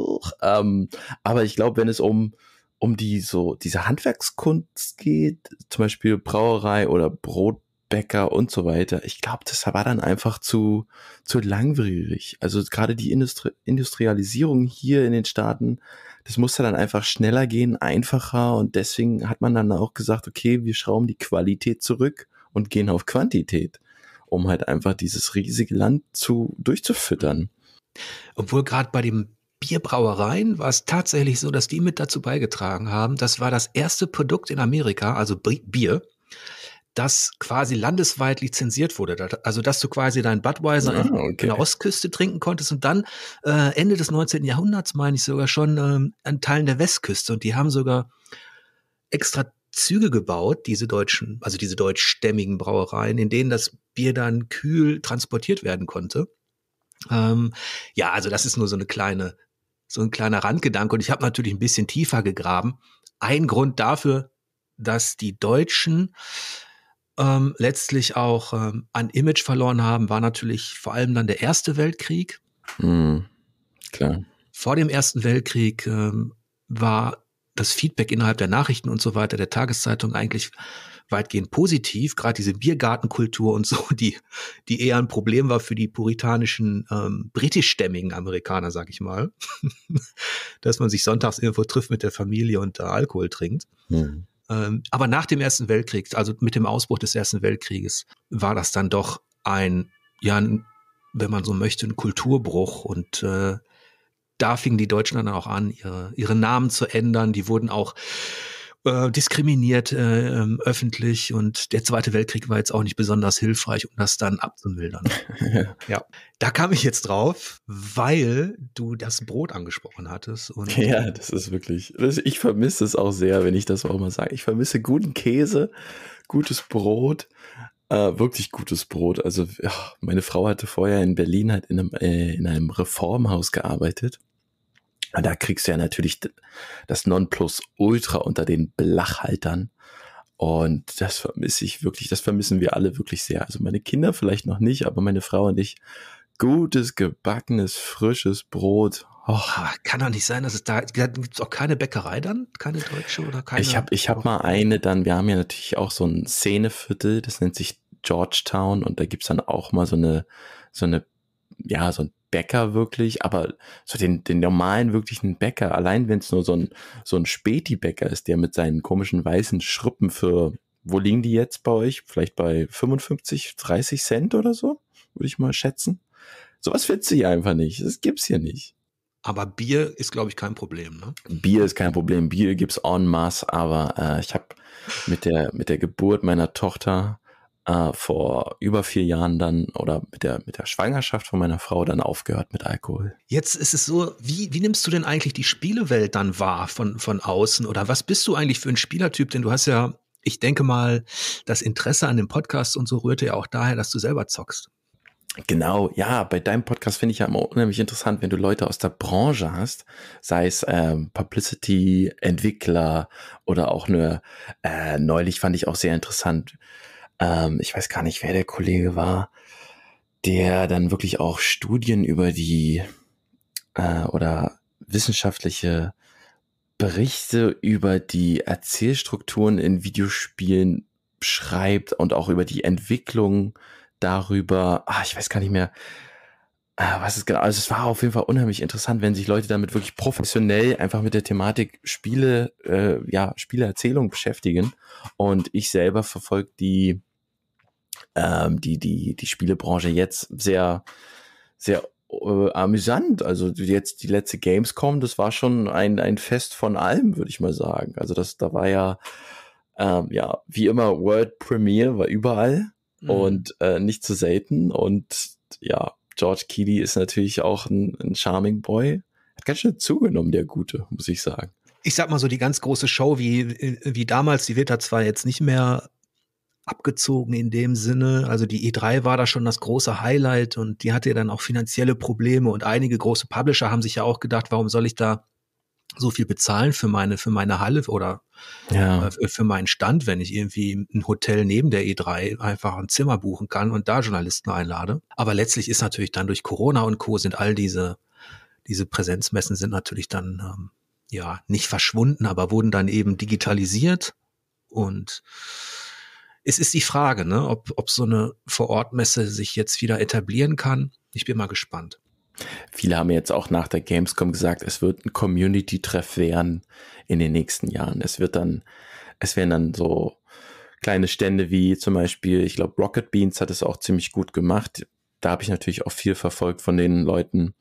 ähm, aber ich glaube, wenn es um, um die so diese Handwerkskunst geht, zum Beispiel Brauerei oder Brotbäcker und so weiter, ich glaube, das war dann einfach zu, zu langwierig. Also gerade die Industri Industrialisierung hier in den Staaten, das musste dann einfach schneller gehen, einfacher und deswegen hat man dann auch gesagt, okay, wir schrauben die Qualität zurück und gehen auf Quantität, um halt einfach dieses riesige Land zu durchzufüttern. Obwohl gerade bei den Bierbrauereien war es tatsächlich so, dass die mit dazu beigetragen haben. Das war das erste Produkt in Amerika, also Bier, das quasi landesweit lizenziert wurde. Also, dass du quasi deinen Budweiser ah, okay. in der Ostküste trinken konntest und dann äh, Ende des 19. Jahrhunderts, meine ich sogar schon, ähm, an Teilen der Westküste. Und die haben sogar extra Züge gebaut, diese deutschen, also diese deutschstämmigen Brauereien, in denen das Bier dann kühl transportiert werden konnte. Ähm, ja, also das ist nur so eine kleine, so ein kleiner Randgedanke. Und ich habe natürlich ein bisschen tiefer gegraben. Ein Grund dafür, dass die Deutschen ähm, letztlich auch ähm, an Image verloren haben, war natürlich vor allem dann der Erste Weltkrieg. Mhm. Klar. Vor dem Ersten Weltkrieg ähm, war das Feedback innerhalb der Nachrichten und so weiter der Tageszeitung eigentlich weitgehend positiv, gerade diese Biergartenkultur und so, die, die eher ein Problem war für die puritanischen ähm, britischstämmigen Amerikaner, sag ich mal, dass man sich sonntags irgendwo trifft mit der Familie und äh, Alkohol trinkt. Mhm. Ähm, aber nach dem Ersten Weltkrieg, also mit dem Ausbruch des Ersten Weltkrieges, war das dann doch ein, ja, ein, wenn man so möchte, ein Kulturbruch und äh, da fingen die Deutschen dann auch an, ihre, ihre Namen zu ändern. Die wurden auch äh, diskriminiert äh, ähm, öffentlich und der Zweite Weltkrieg war jetzt auch nicht besonders hilfreich, um das dann abzumildern. ja, da kam ich jetzt drauf, weil du das Brot angesprochen hattest. Und ja, das ist wirklich, ich vermisse es auch sehr, wenn ich das auch mal sage. Ich vermisse guten Käse, gutes Brot. Äh, wirklich gutes Brot. Also ach, meine Frau hatte vorher in Berlin halt in einem, äh, in einem Reformhaus gearbeitet und da kriegst du ja natürlich das Nonplusultra unter den Blachhaltern. Und das vermisse ich wirklich, das vermissen wir alle wirklich sehr. Also meine Kinder vielleicht noch nicht, aber meine Frau und ich. Gutes, gebackenes, frisches Brot. Och. Ah, kann doch nicht sein, dass es da, gibt gibt auch keine Bäckerei dann, keine deutsche oder keine. Ich habe ich hab mal eine dann, wir haben ja natürlich auch so ein Szeneviertel, das nennt sich Georgetown und da gibt's dann auch mal so eine, so eine, ja, so ein Bäcker wirklich, aber so den, den normalen wirklichen Bäcker, allein wenn es nur so ein, so ein Späti-Bäcker ist, der mit seinen komischen weißen Schrippen für, wo liegen die jetzt bei euch? Vielleicht bei 55, 30 Cent oder so, würde ich mal schätzen. Sowas findest du hier einfach nicht. Das gibt's hier nicht. Aber Bier ist, glaube ich, kein Problem. Ne? Bier ist kein Problem. Bier gibt's en masse, aber äh, ich habe mit der, mit der Geburt meiner Tochter äh, vor über vier Jahren dann oder mit der, mit der Schwangerschaft von meiner Frau dann aufgehört mit Alkohol. Jetzt ist es so, wie, wie nimmst du denn eigentlich die Spielewelt dann wahr von, von außen oder was bist du eigentlich für ein Spielertyp? Denn du hast ja, ich denke mal, das Interesse an dem Podcast und so rührte ja auch daher, dass du selber zockst. Genau, ja, bei deinem Podcast finde ich ja immer unheimlich interessant, wenn du Leute aus der Branche hast, sei es ähm, Publicity, Entwickler oder auch nur äh, neulich fand ich auch sehr interessant, ähm, ich weiß gar nicht, wer der Kollege war, der dann wirklich auch Studien über die äh, oder wissenschaftliche Berichte über die Erzählstrukturen in Videospielen schreibt und auch über die Entwicklung darüber. Ah, ich weiß gar nicht mehr, ah, was es genau. Also es war auf jeden Fall unheimlich interessant, wenn sich Leute damit wirklich professionell einfach mit der Thematik Spiele, äh, ja, Spieleerzählung beschäftigen. Und ich selber verfolge die ähm, die, die, die Spielebranche jetzt sehr, sehr äh, amüsant. Also jetzt die letzte Gamescom, das war schon ein, ein Fest von allem, würde ich mal sagen. Also das, da war ja, ähm, ja, wie immer, World Premiere war überall mhm. und äh, nicht zu selten. Und ja, George Keely ist natürlich auch ein, ein Charming Boy. Hat ganz schön zugenommen, der Gute, muss ich sagen. Ich sag mal so, die ganz große Show wie, äh, wie damals, die wird da zwar jetzt nicht mehr abgezogen in dem Sinne. Also die E3 war da schon das große Highlight und die hatte ja dann auch finanzielle Probleme und einige große Publisher haben sich ja auch gedacht, warum soll ich da so viel bezahlen für meine, für meine Halle oder ja. Äh, für meinen Stand, wenn ich irgendwie ein Hotel neben der E3 einfach ein Zimmer buchen kann und da Journalisten einlade. Aber letztlich ist natürlich dann durch Corona und Co. sind all diese, diese Präsenzmessen sind natürlich dann, ähm, ja, nicht verschwunden, aber wurden dann eben digitalisiert und es ist die Frage, ne, ob, ob so eine Vorortmesse sich jetzt wieder etablieren kann. Ich bin mal gespannt. Viele haben jetzt auch nach der Gamescom gesagt, es wird ein Community-Treff werden in den nächsten Jahren. Es wird dann, es werden dann so kleine Stände wie zum Beispiel, ich glaube, Rocket Beans hat es auch ziemlich gut gemacht. Da habe ich natürlich auch viel verfolgt von den Leuten.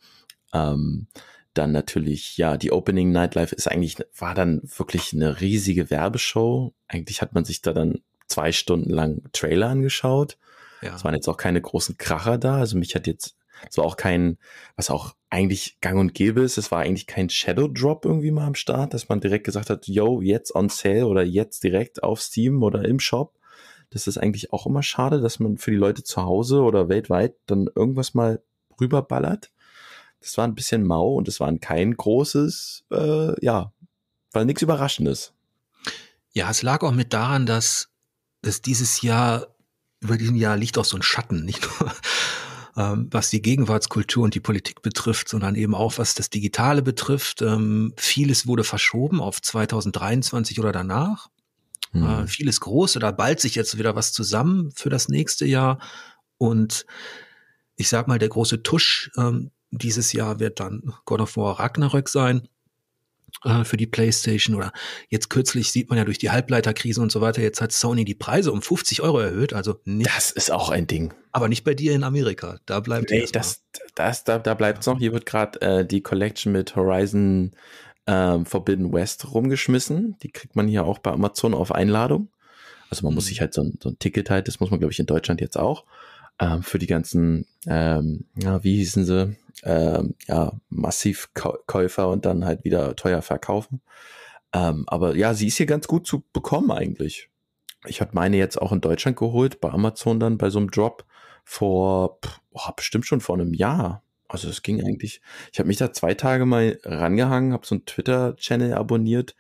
Ähm, dann natürlich, ja, die Opening Nightlife ist eigentlich, war dann wirklich eine riesige Werbeshow. Eigentlich hat man sich da dann zwei Stunden lang Trailer angeschaut. Ja. Es waren jetzt auch keine großen Kracher da. Also mich hat jetzt, es war auch kein, was auch eigentlich gang und gäbe ist, es war eigentlich kein Shadow Drop irgendwie mal am Start, dass man direkt gesagt hat, yo, jetzt on sale oder jetzt direkt auf Steam oder im Shop. Das ist eigentlich auch immer schade, dass man für die Leute zu Hause oder weltweit dann irgendwas mal rüberballert. Das war ein bisschen mau und es war kein großes, äh, ja, war nichts Überraschendes. Ja, es lag auch mit daran, dass dass dieses Jahr, über diesem Jahr liegt auch so ein Schatten, nicht nur ähm, was die Gegenwartskultur und die Politik betrifft, sondern eben auch was das Digitale betrifft. Ähm, vieles wurde verschoben auf 2023 oder danach. Mhm. Äh, vieles Große, da ballt sich jetzt wieder was zusammen für das nächste Jahr. Und ich sag mal, der große Tusch ähm, dieses Jahr wird dann God of War Ragnarök sein. Äh, für die PlayStation oder jetzt kürzlich sieht man ja durch die Halbleiterkrise und so weiter, jetzt hat Sony die Preise um 50 Euro erhöht. Also nicht, das ist auch ein Ding. Aber nicht bei dir in Amerika. Da bleibt nee, das, das, da, da bleibt es noch. Hier wird gerade äh, die Collection mit Horizon ähm, Forbidden West rumgeschmissen. Die kriegt man hier auch bei Amazon auf Einladung. Also man muss mhm. sich halt so ein, so ein Ticket halt, das muss man, glaube ich, in Deutschland jetzt auch ähm, für die ganzen, ähm, ja, wie hießen sie, ähm, ja, Massivkäufer und dann halt wieder teuer verkaufen. Ähm, aber ja, sie ist hier ganz gut zu bekommen eigentlich. Ich habe meine jetzt auch in Deutschland geholt, bei Amazon dann bei so einem Drop vor oh, bestimmt schon vor einem Jahr. Also es ging eigentlich. Ich habe mich da zwei Tage mal rangehangen, habe so einen Twitter-Channel abonniert,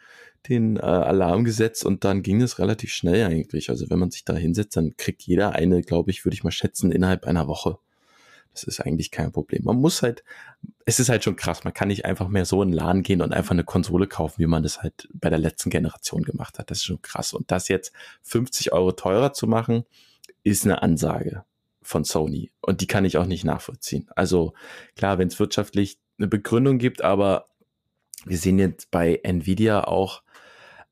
den äh, Alarm gesetzt und dann ging es relativ schnell eigentlich. Also wenn man sich da hinsetzt, dann kriegt jeder eine, glaube ich, würde ich mal schätzen, innerhalb einer Woche. Das ist eigentlich kein Problem. Man muss halt, es ist halt schon krass, man kann nicht einfach mehr so in den Laden gehen und einfach eine Konsole kaufen, wie man das halt bei der letzten Generation gemacht hat. Das ist schon krass. Und das jetzt 50 Euro teurer zu machen, ist eine Ansage von Sony. Und die kann ich auch nicht nachvollziehen. Also klar, wenn es wirtschaftlich eine Begründung gibt, aber wir sehen jetzt bei Nvidia auch,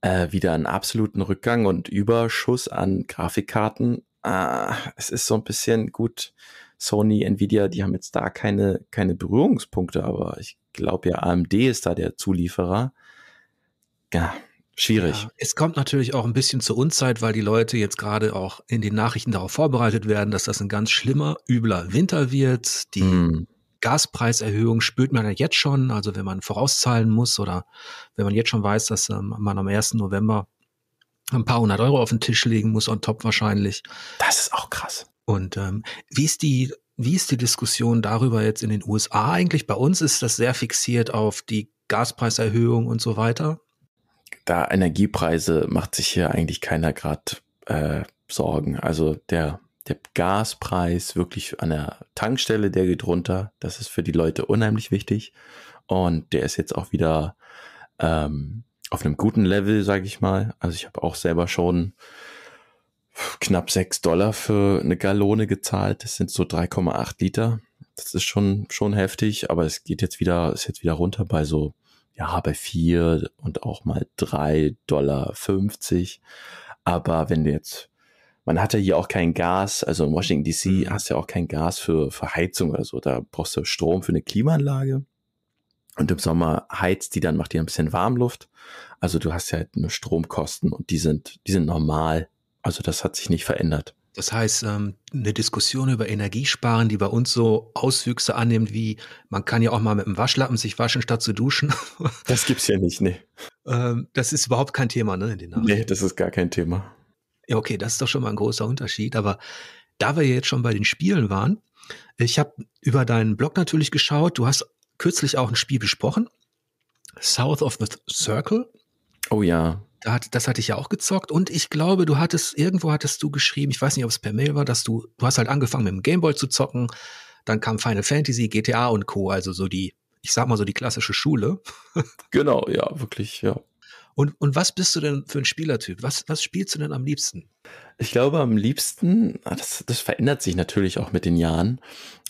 äh, wieder einen absoluten Rückgang und Überschuss an Grafikkarten. Ah, es ist so ein bisschen gut. Sony, Nvidia, die haben jetzt da keine, keine Berührungspunkte, aber ich glaube ja, AMD ist da der Zulieferer. Ja, schwierig. Ja, es kommt natürlich auch ein bisschen zur Unzeit, weil die Leute jetzt gerade auch in den Nachrichten darauf vorbereitet werden, dass das ein ganz schlimmer, übler Winter wird. Die mm. Gaspreiserhöhung spürt man ja jetzt schon, also wenn man vorauszahlen muss oder wenn man jetzt schon weiß, dass ähm, man am 1. November ein paar hundert Euro auf den Tisch legen muss, on top wahrscheinlich. Das ist auch krass. Und ähm, wie ist die wie ist die Diskussion darüber jetzt in den USA eigentlich? Bei uns ist das sehr fixiert auf die Gaspreiserhöhung und so weiter. Da Energiepreise macht sich hier eigentlich keiner gerade äh, Sorgen. Also der der Gaspreis wirklich an der Tankstelle, der geht runter. Das ist für die Leute unheimlich wichtig. Und der ist jetzt auch wieder ähm, auf einem guten Level, sage ich mal. Also ich habe auch selber schon knapp 6 Dollar für eine Gallone gezahlt. Das sind so 3,8 Liter. Das ist schon, schon heftig, aber es geht jetzt wieder, ist jetzt wieder runter bei so, ja, bei 4 und auch mal 3,50 Dollar. Aber wenn du jetzt man hat ja hier auch kein Gas, also in Washington DC mhm. hast du ja auch kein Gas für Verheizung oder so. Da brauchst du Strom für eine Klimaanlage. Und im Sommer heizt die dann, macht die ein bisschen Warmluft. Also du hast ja halt nur Stromkosten und die sind, die sind normal. Also das hat sich nicht verändert. Das heißt, ähm, eine Diskussion über Energiesparen, die bei uns so Auswüchse annimmt, wie man kann ja auch mal mit dem Waschlappen sich waschen, statt zu duschen. Das gibt's ja nicht, nee. Ähm, das ist überhaupt kein Thema, ne? In den Nachrichten. nee, das ist gar kein Thema. Ja, okay, das ist doch schon mal ein großer Unterschied. Aber da wir jetzt schon bei den Spielen waren, ich habe über deinen Blog natürlich geschaut. Du hast kürzlich auch ein Spiel besprochen. South of the Circle. Oh ja. das hatte ich ja auch gezockt und ich glaube, du hattest, irgendwo hattest du geschrieben, ich weiß nicht, ob es per Mail war, dass du, du hast halt angefangen mit dem Gameboy zu zocken, dann kam Final Fantasy, GTA und Co., also so die, ich sag mal so die klassische Schule. Genau, ja, wirklich, ja. Und, und was bist du denn für ein Spielertyp? Was, was spielst du denn am liebsten? Ich glaube, am liebsten, ah, das, das verändert sich natürlich auch mit den Jahren,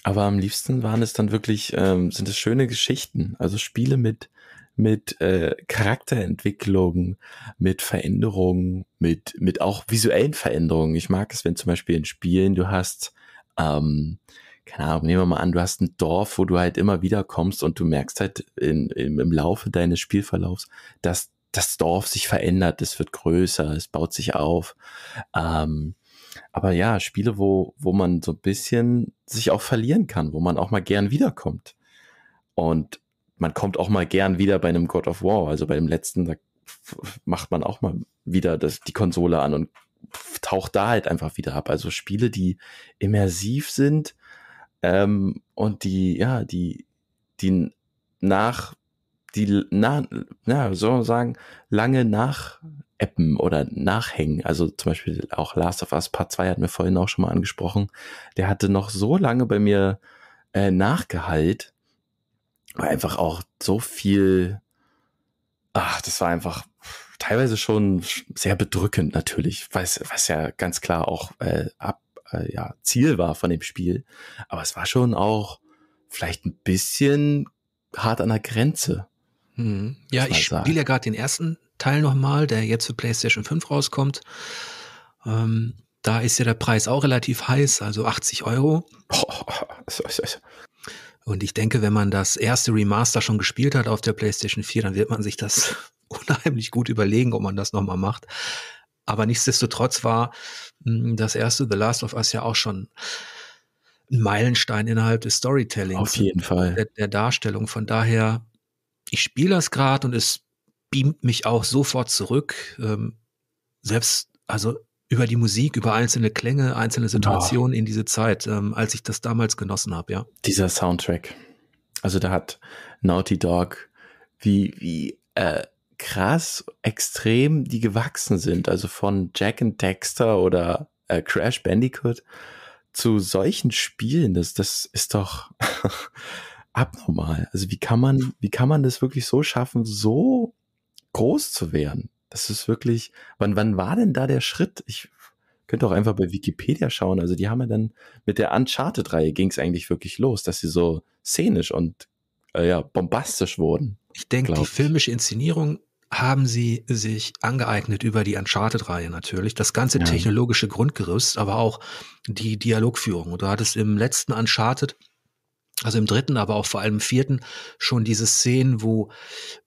aber am liebsten waren es dann wirklich, ähm, sind es schöne Geschichten, also Spiele mit, mit äh, Charakterentwicklung, mit Veränderungen, mit, mit auch visuellen Veränderungen. Ich mag es, wenn zum Beispiel in Spielen du hast, ähm, keine Ahnung, nehmen wir mal an, du hast ein Dorf, wo du halt immer wieder kommst und du merkst halt in, im, im Laufe deines Spielverlaufs, dass das Dorf sich verändert, es wird größer, es baut sich auf. Ähm, aber ja, Spiele, wo, wo man so ein bisschen sich auch verlieren kann, wo man auch mal gern wiederkommt. Und man kommt auch mal gern wieder bei einem God of War, also bei dem letzten, da macht man auch mal wieder das, die Konsole an und taucht da halt einfach wieder ab. Also Spiele, die immersiv sind ähm, und die, ja, die, die nach die, na, na, soll man sagen, lange nachäppen oder nachhängen. Also zum Beispiel auch Last of Us Part 2 hat mir vorhin auch schon mal angesprochen. Der hatte noch so lange bei mir äh, nachgehalt, weil einfach auch so viel, ach, das war einfach teilweise schon sehr bedrückend natürlich, was, was ja ganz klar auch äh, ab, äh, ja, Ziel war von dem Spiel. Aber es war schon auch vielleicht ein bisschen hart an der Grenze. Hm. Ja, ich spiele ja gerade den ersten Teil nochmal, der jetzt für PlayStation 5 rauskommt. Ähm, da ist ja der Preis auch relativ heiß, also 80 Euro. Und ich denke, wenn man das erste Remaster schon gespielt hat auf der PlayStation 4, dann wird man sich das unheimlich gut überlegen, ob man das nochmal macht. Aber nichtsdestotrotz war hm, das erste The Last of Us ja auch schon ein Meilenstein innerhalb des Storytellings. Auf jeden Fall. Der, der Darstellung. Von daher ich spiele das gerade und es beamt mich auch sofort zurück. Ähm, selbst, also über die Musik, über einzelne Klänge, einzelne Situationen oh. in diese Zeit, ähm, als ich das damals genossen habe, ja. Dieser Soundtrack. Also da hat Naughty Dog wie, wie äh, krass extrem die gewachsen sind. Also von Jack and Dexter oder äh, Crash Bandicoot zu solchen Spielen. Das, das ist doch abnormal. Also wie kann man, wie kann man das wirklich so schaffen, so groß zu werden? Das ist wirklich, wann, wann war denn da der Schritt? Ich könnte auch einfach bei Wikipedia schauen. Also die haben ja dann mit der Uncharted-Reihe ging es eigentlich wirklich los, dass sie so szenisch und äh, ja, bombastisch wurden. Ich denke, die filmische Inszenierung haben sie sich angeeignet über die Uncharted-Reihe natürlich. Das ganze ja. technologische Grundgerüst, aber auch die Dialogführung. Und du hattest im letzten Uncharted also im dritten, aber auch vor allem im vierten schon diese Szenen, wo,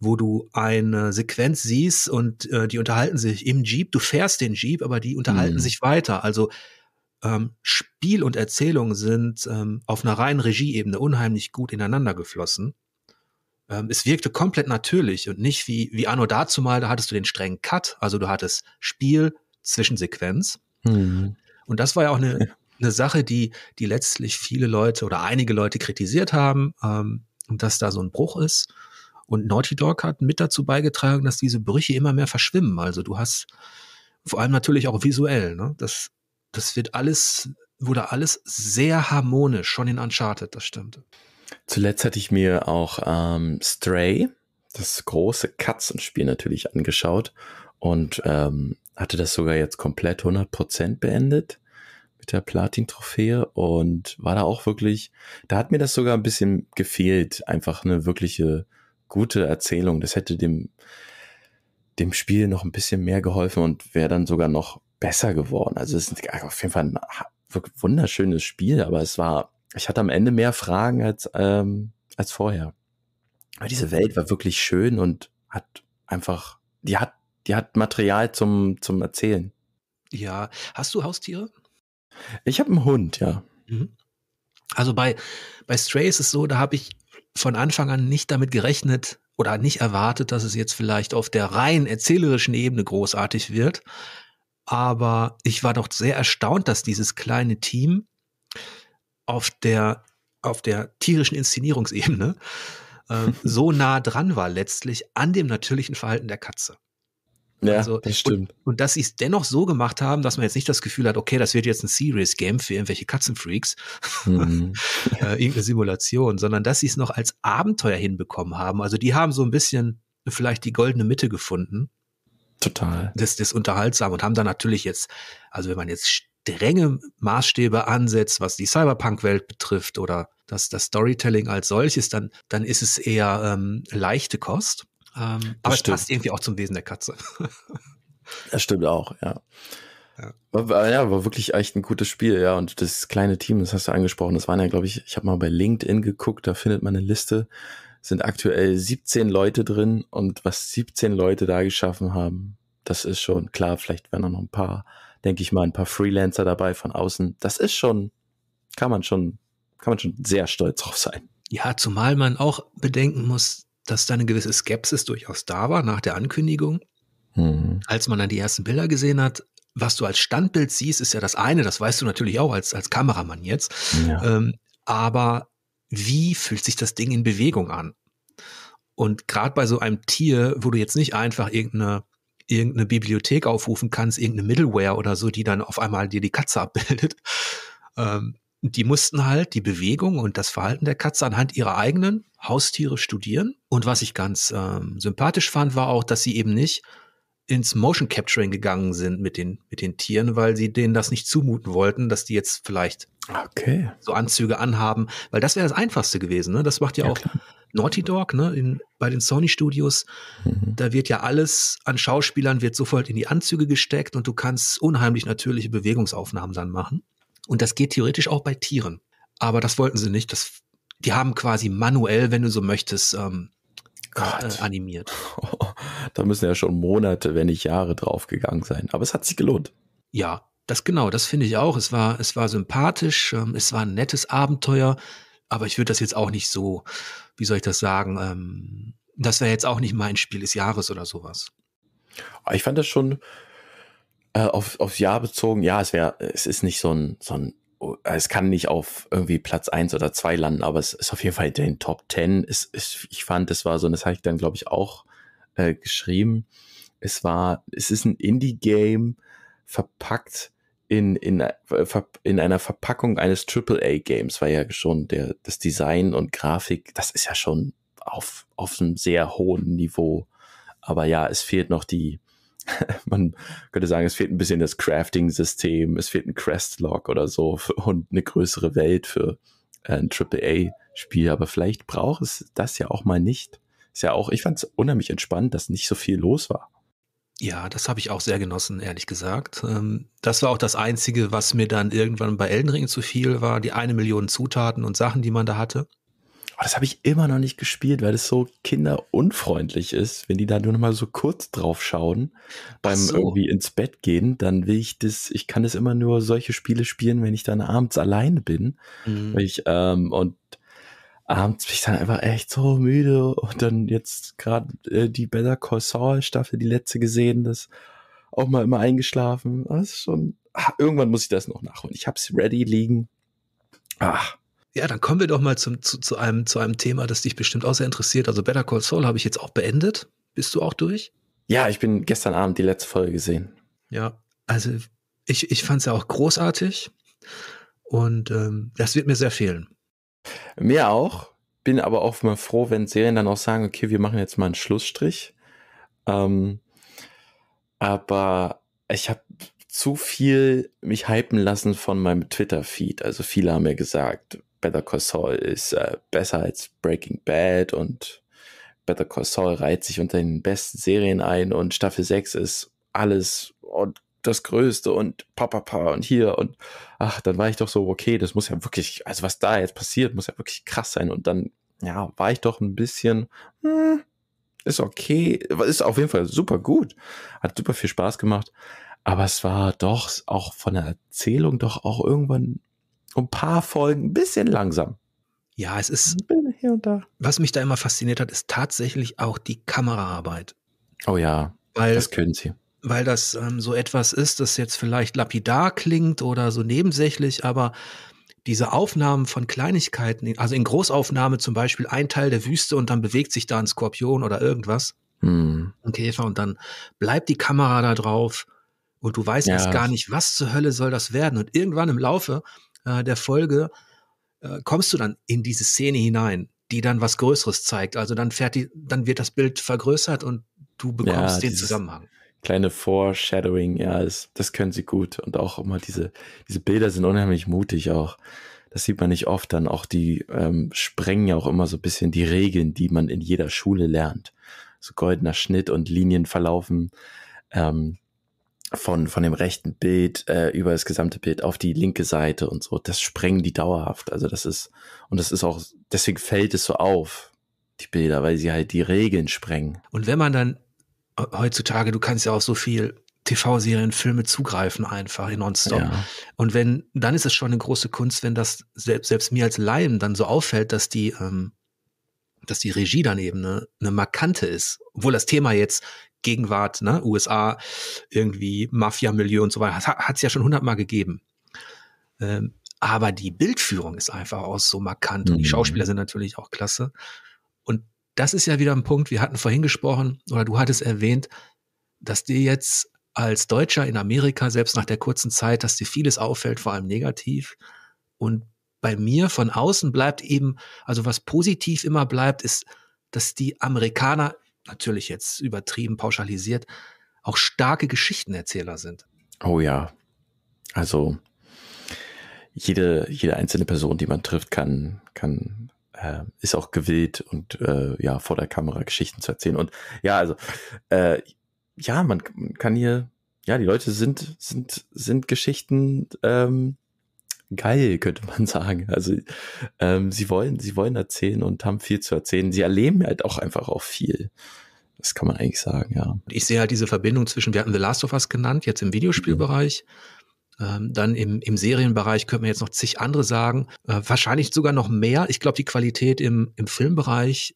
wo du eine Sequenz siehst und äh, die unterhalten sich im Jeep, du fährst den Jeep, aber die unterhalten mhm. sich weiter. Also ähm, Spiel und Erzählung sind ähm, auf einer reinen Regieebene unheimlich gut ineinander geflossen. Ähm, es wirkte komplett natürlich und nicht wie, wie Anno dazu mal, da hattest du den strengen Cut, also du hattest Spiel, Zwischensequenz. Mhm. Und das war ja auch eine eine Sache, die, die letztlich viele Leute oder einige Leute kritisiert haben, ähm, dass da so ein Bruch ist. Und Naughty Dog hat mit dazu beigetragen, dass diese Brüche immer mehr verschwimmen. Also du hast vor allem natürlich auch visuell, ne? Das, das wird alles, wurde alles sehr harmonisch, schon in Uncharted, das stimmt. Zuletzt hatte ich mir auch ähm, Stray, das große Katzenspiel natürlich angeschaut und ähm, hatte das sogar jetzt komplett 100% beendet mit der Platin-Trophäe und war da auch wirklich, da hat mir das sogar ein bisschen gefehlt, einfach eine wirkliche gute Erzählung. Das hätte dem, dem Spiel noch ein bisschen mehr geholfen und wäre dann sogar noch besser geworden. Also es ist auf jeden Fall ein wunderschönes Spiel, aber es war, ich hatte am Ende mehr Fragen als, ähm, als vorher. Aber diese Welt war wirklich schön und hat einfach, die hat, die hat Material zum, zum Erzählen. Ja, hast du Haustiere? Ich habe einen Hund, ja. Mhm. Also bei, bei Stray ist es so, da habe ich von Anfang an nicht damit gerechnet oder nicht erwartet, dass es jetzt vielleicht auf der rein erzählerischen Ebene großartig wird. Aber ich war doch sehr erstaunt, dass dieses kleine Team auf der, auf der tierischen Inszenierungsebene äh, so nah dran war letztlich an dem natürlichen Verhalten der Katze. Ja, also, das stimmt. Und, und dass sie es dennoch so gemacht haben, dass man jetzt nicht das Gefühl hat, okay, das wird jetzt ein Serious Game für irgendwelche Katzenfreaks, mhm. äh, irgendeine Simulation, sondern dass sie es noch als Abenteuer hinbekommen haben. Also die haben so ein bisschen vielleicht die goldene Mitte gefunden. Total. Das, ist unterhaltsam und haben dann natürlich jetzt, also wenn man jetzt strenge Maßstäbe ansetzt, was die Cyberpunk-Welt betrifft oder das, das Storytelling als solches, dann, dann ist es eher ähm, leichte Kost. Ähm, aber stimmt. es passt irgendwie auch zum Wesen der Katze. das stimmt auch, ja. Ja. War, ja, war wirklich echt ein gutes Spiel, ja. Und das kleine Team, das hast du angesprochen, das waren ja, glaube ich, ich habe mal bei LinkedIn geguckt, da findet man eine Liste, sind aktuell 17 Leute drin und was 17 Leute da geschaffen haben, das ist schon klar, vielleicht werden auch noch ein paar, denke ich mal, ein paar Freelancer dabei von außen. Das ist schon, kann man schon, kann man schon sehr stolz drauf sein. Ja, zumal man auch bedenken muss, dass da eine gewisse Skepsis durchaus da war nach der Ankündigung. Mhm. Als man dann die ersten Bilder gesehen hat, was du als Standbild siehst, ist ja das eine, das weißt du natürlich auch als, als Kameramann jetzt. Ja. Ähm, aber wie fühlt sich das Ding in Bewegung an? Und gerade bei so einem Tier, wo du jetzt nicht einfach irgendeine, irgendeine Bibliothek aufrufen kannst, irgendeine Middleware oder so, die dann auf einmal dir die Katze abbildet, ähm, die mussten halt die Bewegung und das Verhalten der Katze anhand ihrer eigenen Haustiere studieren. Und was ich ganz ähm, sympathisch fand, war auch, dass sie eben nicht ins Motion Capturing gegangen sind mit den, mit den Tieren, weil sie denen das nicht zumuten wollten, dass die jetzt vielleicht okay. so Anzüge anhaben, weil das wäre das Einfachste gewesen. Ne? Das macht ja, ja auch klar. Naughty Dog ne? in, bei den Sony Studios. Mhm. Da wird ja alles an Schauspielern wird sofort in die Anzüge gesteckt und du kannst unheimlich natürliche Bewegungsaufnahmen dann machen. Und das geht theoretisch auch bei Tieren. Aber das wollten sie nicht. Das, die haben quasi manuell, wenn du so möchtest, ähm, Gott. Äh, animiert. da müssen ja schon Monate, wenn nicht Jahre draufgegangen sein. Aber es hat sich gelohnt. Ja, das genau, das finde ich auch. Es war, es war sympathisch, ähm, es war ein nettes Abenteuer, aber ich würde das jetzt auch nicht so, wie soll ich das sagen, ähm, das wäre jetzt auch nicht mein Spiel des Jahres oder sowas. Ich fand das schon, äh, auf, aufs Jahr bezogen, ja, es wäre, es ist nicht so ein, so ein, es kann nicht auf irgendwie Platz 1 oder 2 landen, aber es ist auf jeden Fall in den Top 10. Es, ist, ich fand, das war so, und das habe ich dann, glaube ich, auch äh, geschrieben. Es war, es ist ein Indie-Game verpackt in, in, in einer Verpackung eines AAA-Games, war ja schon der, das Design und Grafik, das ist ja schon auf, auf einem sehr hohen Niveau. Aber ja, es fehlt noch die, man könnte sagen, es fehlt ein bisschen das Crafting-System, es fehlt ein crest oder so für, und eine größere Welt für äh, ein AAA-Spiel. Aber vielleicht braucht es das ja auch mal nicht. Ist ja auch, ich fand es unheimlich entspannt, dass nicht so viel los war. Ja, das habe ich auch sehr genossen, ehrlich gesagt. Ähm, das war auch das Einzige, was mir dann irgendwann bei Elden Ring zu viel war, die eine Million Zutaten und Sachen, die man da hatte. Oh, das habe ich immer noch nicht gespielt, weil das so kinderunfreundlich ist. Wenn die da nur noch mal so kurz drauf schauen, beim so. irgendwie ins Bett gehen, dann will ich das, ich kann das immer nur solche Spiele spielen, wenn ich dann abends alleine bin. Mhm. Ich, ähm, und abends bin ich dann einfach echt so müde und dann jetzt gerade äh, die Better Call Saul Staffel, die letzte gesehen, das auch mal immer eingeschlafen. Das ist schon, ach, irgendwann muss ich das noch nachholen. Ich hab's ready liegen. Ach, ja, dann kommen wir doch mal zum, zu, zu, einem, zu einem Thema, das dich bestimmt auch sehr interessiert. Also Better Call Saul habe ich jetzt auch beendet. Bist du auch durch? Ja, ich bin gestern Abend die letzte Folge gesehen. Ja, also ich, ich fand es ja auch großartig und ähm, das wird mir sehr fehlen. Mir auch. Bin aber auch mal froh, wenn Serien dann auch sagen, okay, wir machen jetzt mal einen Schlussstrich. Ähm, aber ich habe zu viel mich hypen lassen von meinem Twitter-Feed. Also viele haben mir gesagt, Better Call Saul ist äh, besser als Breaking Bad und Better Call Saul reiht sich unter den besten Serien ein und Staffel 6 ist alles und das Größte und papa pa und hier und ach, dann war ich doch so, okay, das muss ja wirklich, also was da jetzt passiert, muss ja wirklich krass sein und dann, ja, war ich doch ein bisschen, hm, ist okay, ist auf jeden Fall super gut, hat super viel Spaß gemacht, aber es war doch auch von der Erzählung doch auch irgendwann ein paar Folgen ein bisschen langsam. Ja, es ist. Hier und da. Was mich da immer fasziniert hat, ist tatsächlich auch die Kameraarbeit. Oh ja, weil, das können sie. Weil das ähm, so etwas ist, das jetzt vielleicht lapidar klingt oder so nebensächlich, aber diese Aufnahmen von Kleinigkeiten, also in Großaufnahme zum Beispiel ein Teil der Wüste und dann bewegt sich da ein Skorpion oder irgendwas, hm. ein Käfer und dann bleibt die Kamera da drauf und du weißt ja. erst gar nicht, was zur Hölle soll das werden. Und irgendwann im Laufe äh, der Folge äh, kommst du dann in diese Szene hinein, die dann was Größeres zeigt. Also dann fährt die, dann wird das Bild vergrößert und du bekommst ja, den Zusammenhang. Kleine Foreshadowing, ja, das, das können sie gut. Und auch immer diese, diese Bilder sind unheimlich mutig auch das sieht man nicht oft dann auch, die ähm, sprengen ja auch immer so ein bisschen die Regeln, die man in jeder Schule lernt. So goldener Schnitt und Linien verlaufen. Ähm, von, von dem rechten Bild äh, über das gesamte Bild auf die linke Seite und so. Das sprengen die dauerhaft. Also das ist, und das ist auch, deswegen fällt es so auf, die Bilder, weil sie halt die Regeln sprengen. Und wenn man dann heutzutage, du kannst ja auch so viel TV-Serien, Filme zugreifen einfach in nonstop. Ja. Und wenn, dann ist es schon eine große Kunst, wenn das selbst, selbst mir als Laien dann so auffällt, dass die, ähm, dass die Regie dann eben eine, eine markante ist, obwohl das Thema jetzt Gegenwart, ne, USA, irgendwie Mafia-Milieu und so weiter, hat es ja schon hundertmal gegeben. Ähm, aber die Bildführung ist einfach auch so markant mhm. und die mhm. Schauspieler sind natürlich auch klasse. Und das ist ja wieder ein Punkt, wir hatten vorhin gesprochen, oder du hattest erwähnt, dass dir jetzt als Deutscher in Amerika, selbst nach der kurzen Zeit, dass dir vieles auffällt, vor allem negativ. Und bei mir von außen bleibt eben, also was positiv immer bleibt, ist, dass die Amerikaner natürlich jetzt übertrieben pauschalisiert, auch starke Geschichtenerzähler sind. Oh ja. Also jede, jede einzelne Person, die man trifft, kann, kann äh, ist auch gewillt und äh, ja, vor der Kamera Geschichten zu erzählen. Und ja, also äh, ja, man, kann hier, ja, die Leute sind, sind, sind Geschichten ähm, geil, könnte man sagen. Also ähm, sie wollen, sie wollen erzählen und haben viel zu erzählen. Sie erleben halt auch einfach auch viel. Das kann man eigentlich sagen, ja. Ich sehe halt diese Verbindung zwischen, wir hatten The Last of Us genannt, jetzt im Videospielbereich. Mhm. Ähm, dann im, im Serienbereich könnte man jetzt noch zig andere sagen. Äh, wahrscheinlich sogar noch mehr. Ich glaube, die Qualität im, im Filmbereich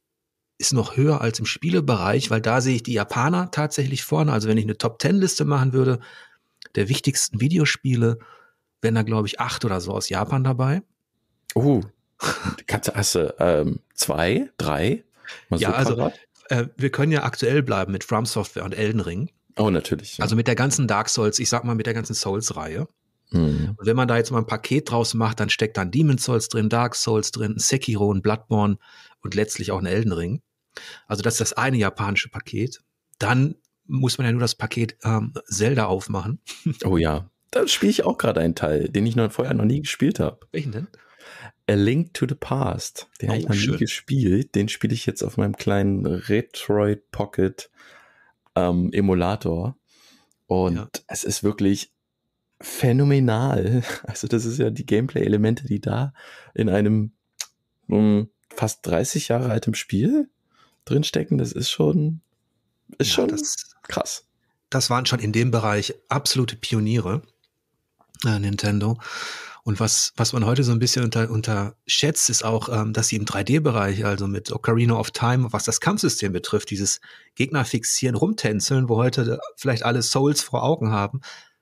ist noch höher als im Spielebereich, weil da sehe ich die Japaner tatsächlich vorne. Also wenn ich eine Top-Ten-Liste machen würde, der wichtigsten Videospiele, wären da, glaube ich, acht oder so aus Japan dabei. Oh, Katze hast, ähm, zwei, drei? Mal ja, also äh, wir können ja aktuell bleiben mit From Software und Elden Ring. Oh, natürlich. Ja. Also mit der ganzen Dark Souls, ich sag mal mit der ganzen Souls-Reihe. Hm. Und wenn man da jetzt mal ein Paket draus macht, dann steckt dann Demon Souls drin, Dark Souls drin, Sekiro und Bloodborne und letztlich auch ein Elden Ring. Also das ist das eine japanische Paket. Dann muss man ja nur das Paket ähm, Zelda aufmachen. Oh ja da spiele ich auch gerade einen Teil, den ich noch vorher noch nie gespielt habe. Welchen denn? A Link to the Past. Den oh, habe ich noch schön. nie gespielt. Den spiele ich jetzt auf meinem kleinen Retroid Pocket ähm, Emulator. Und ja. es ist wirklich phänomenal. Also, das ist ja die Gameplay-Elemente, die da in einem um, hm, fast 30 Jahre altem Spiel drinstecken. Das ist schon, ist ja, schon das, krass. Das waren schon in dem Bereich absolute Pioniere äh, Nintendo. Und was, was man heute so ein bisschen unter, unterschätzt, ist auch, ähm, dass sie im 3D-Bereich, also mit Ocarina of Time, was das Kampfsystem betrifft, dieses Gegner fixieren, rumtänzeln, wo heute äh, vielleicht alle Souls vor Augen haben,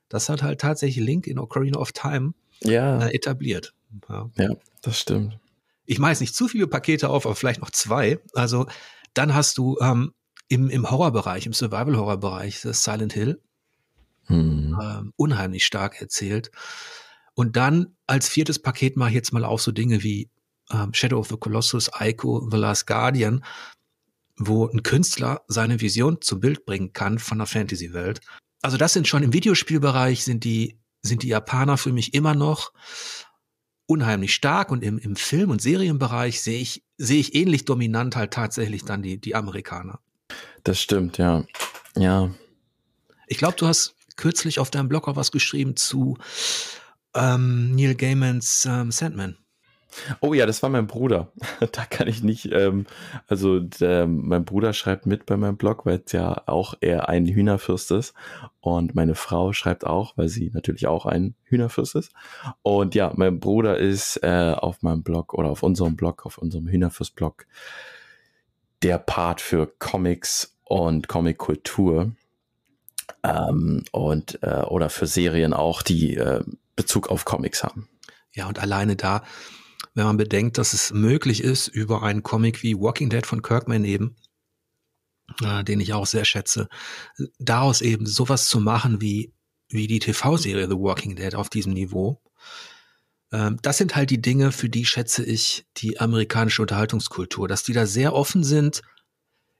das hat halt tatsächlich Link in Ocarina of Time ja. äh, etabliert. Ja. ja, das stimmt. Ich mache jetzt nicht zu viele Pakete auf, aber vielleicht noch zwei. Also dann hast du ähm, im, im Horrorbereich, im Survival-Horror-Bereich, Silent Hill, Mhm. Ähm, unheimlich stark erzählt. Und dann als viertes Paket mache ich jetzt mal auch so Dinge wie ähm, Shadow of the Colossus, Ico, The Last Guardian, wo ein Künstler seine Vision zum Bild bringen kann von der Fantasy-Welt. Also das sind schon im Videospielbereich sind die, sind die Japaner für mich immer noch unheimlich stark und im, im Film- und Serienbereich sehe ich, sehe ich ähnlich dominant halt tatsächlich dann die, die Amerikaner. Das stimmt, ja. Ja. Ich glaube, du hast kürzlich auf deinem Blog auch was geschrieben zu ähm, Neil Gaimans ähm, Sandman. Oh ja, das war mein Bruder. da kann ich nicht, ähm, also der, ähm, mein Bruder schreibt mit bei meinem Blog, weil es ja auch er ein Hühnerfürst ist. Und meine Frau schreibt auch, weil sie natürlich auch ein Hühnerfürst ist. Und ja, mein Bruder ist äh, auf meinem Blog oder auf unserem Blog, auf unserem Hühnerfürst-Blog, der Part für Comics und Comic-Kultur. Ähm, und äh, oder für Serien auch, die äh, Bezug auf Comics haben. Ja, und alleine da, wenn man bedenkt, dass es möglich ist, über einen Comic wie Walking Dead von Kirkman eben, äh, den ich auch sehr schätze, daraus eben sowas zu machen wie, wie die TV-Serie The Walking Dead auf diesem Niveau. Ähm, das sind halt die Dinge, für die schätze ich die amerikanische Unterhaltungskultur, dass die da sehr offen sind.